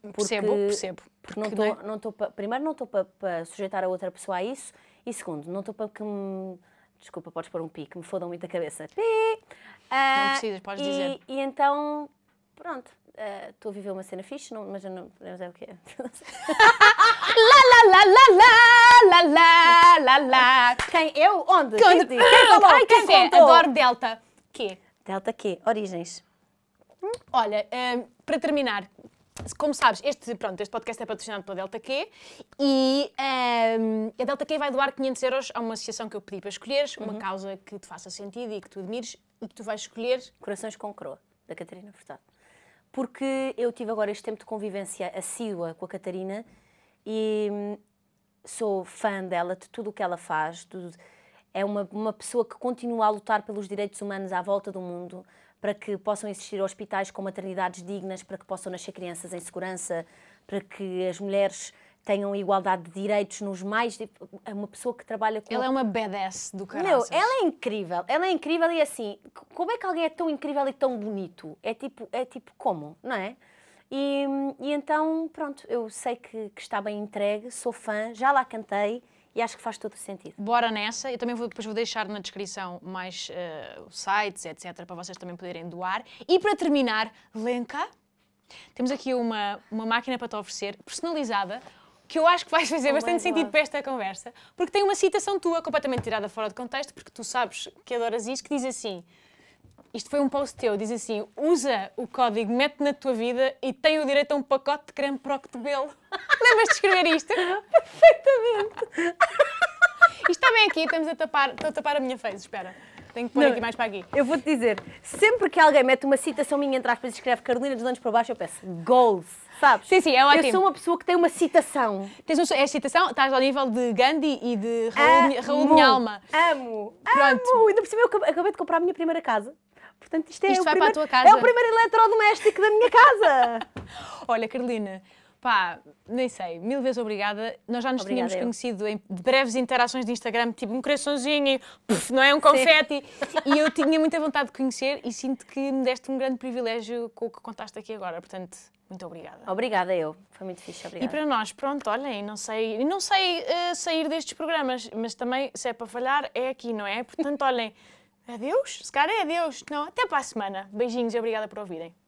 Porque, percebo, percebo. Porque não tô, é? não tô pa, primeiro, não estou para pa sujeitar a outra pessoa a isso, e segundo, não estou para que me. Desculpa, podes pôr um que me fodam muito a cabeça. Pi! não ah, precisas, podes e, dizer. E então, pronto, estou eh, uh, a viver uma cena fixe, não, mas eu não, não sei o que é. lá, lá, lá, lá, lá, lá, lá, lá. Quem? Eu? Onde? Quando? Quem, quem falou? Ai, Quem café. contou? Adoro Delta. Quê? Delta quê? Origens. Hum? Olha, uh, para terminar, como sabes, este, pronto, este podcast é patrocinado pela Delta Q e um, eh, a Delta Q vai doar 500 euros a uma associação que eu pedi para escolheres, uhum. uma causa que te faça sentido e que tu admires e que tu vais escolher. Corações com Croa, da Catarina Furtado porque eu tive agora este tempo de convivência assídua com a Catarina e hum, sou fã dela, de tudo o que ela faz. É uma, uma pessoa que continua a lutar pelos direitos humanos à volta do mundo, para que possam existir hospitais com maternidades dignas, para que possam nascer crianças em segurança, para que as mulheres tenham igualdade de direitos nos mais. é uma pessoa que trabalha com. Ela é uma badass do caralho. não ela é incrível. Ela é incrível e assim, como é que alguém é tão incrível e tão bonito? É tipo, é tipo como, não é? E, e então, pronto, eu sei que, que está bem entregue, sou fã, já lá cantei e acho que faz todo o sentido. Bora nessa. Eu também vou, depois vou deixar na descrição mais uh, eh, sites, etc., para vocês também poderem doar. E para terminar, Lenka, temos aqui uma, uma máquina para te oferecer, personalizada, que eu acho que vais fazer oh bastante sentido para esta conversa, porque tem uma citação tua completamente tirada fora de contexto, porque tu sabes que adoras isto, que diz assim: isto foi um post teu, diz assim: usa o código, mete na tua vida e tem o direito a um pacote de creme para o cotovelo. <laughs> Lembras de escrever isto? <laughs> Perfeitamente! Isto está bem aqui, estamos a tapar, estou a tapar a minha face, espera. Tenho que pôr Não, aqui mais para aqui. Eu vou-te dizer, sempre que alguém mete uma citação minha entre aspas e escreve Carolina dos Landes para baixo, eu peço goals sabes? Sim, sim, é ótimo. Eu sou uma pessoa que tem uma citação. Tens uma, é citação, estás ao nível de Gandhi e de Raul, Raul Minhalma. Amo, Pronto. amo. Ainda por cima eu acabei de comprar a minha primeira casa. Portanto, isto é, isto o, primeiro, é o primeiro eletrodoméstico da minha casa. <laughs> Olha, Carolina, pá, nem sei, mil vezes obrigada. Nós já nos obrigada tínhamos eu. conhecido em breves interações de Instagram, tipo um coraçãozinho, puf, não é? Um confete. Sim. E eu tinha muita vontade de conhecer e sinto que me deste um grande privilégio com o que contaste aqui agora. Portanto, muito obrigada. Obrigada eu. Foi muito fixe, obrigada. E para nós, pronto, olhem, não sei, não sei uh, sair destes programas, mas também, se é para falhar, é aqui, não é? Portanto, <laughs> olhem, adeus, se calhar é adeus. Não, até para a semana. Beijinhos e obrigada por ouvirem.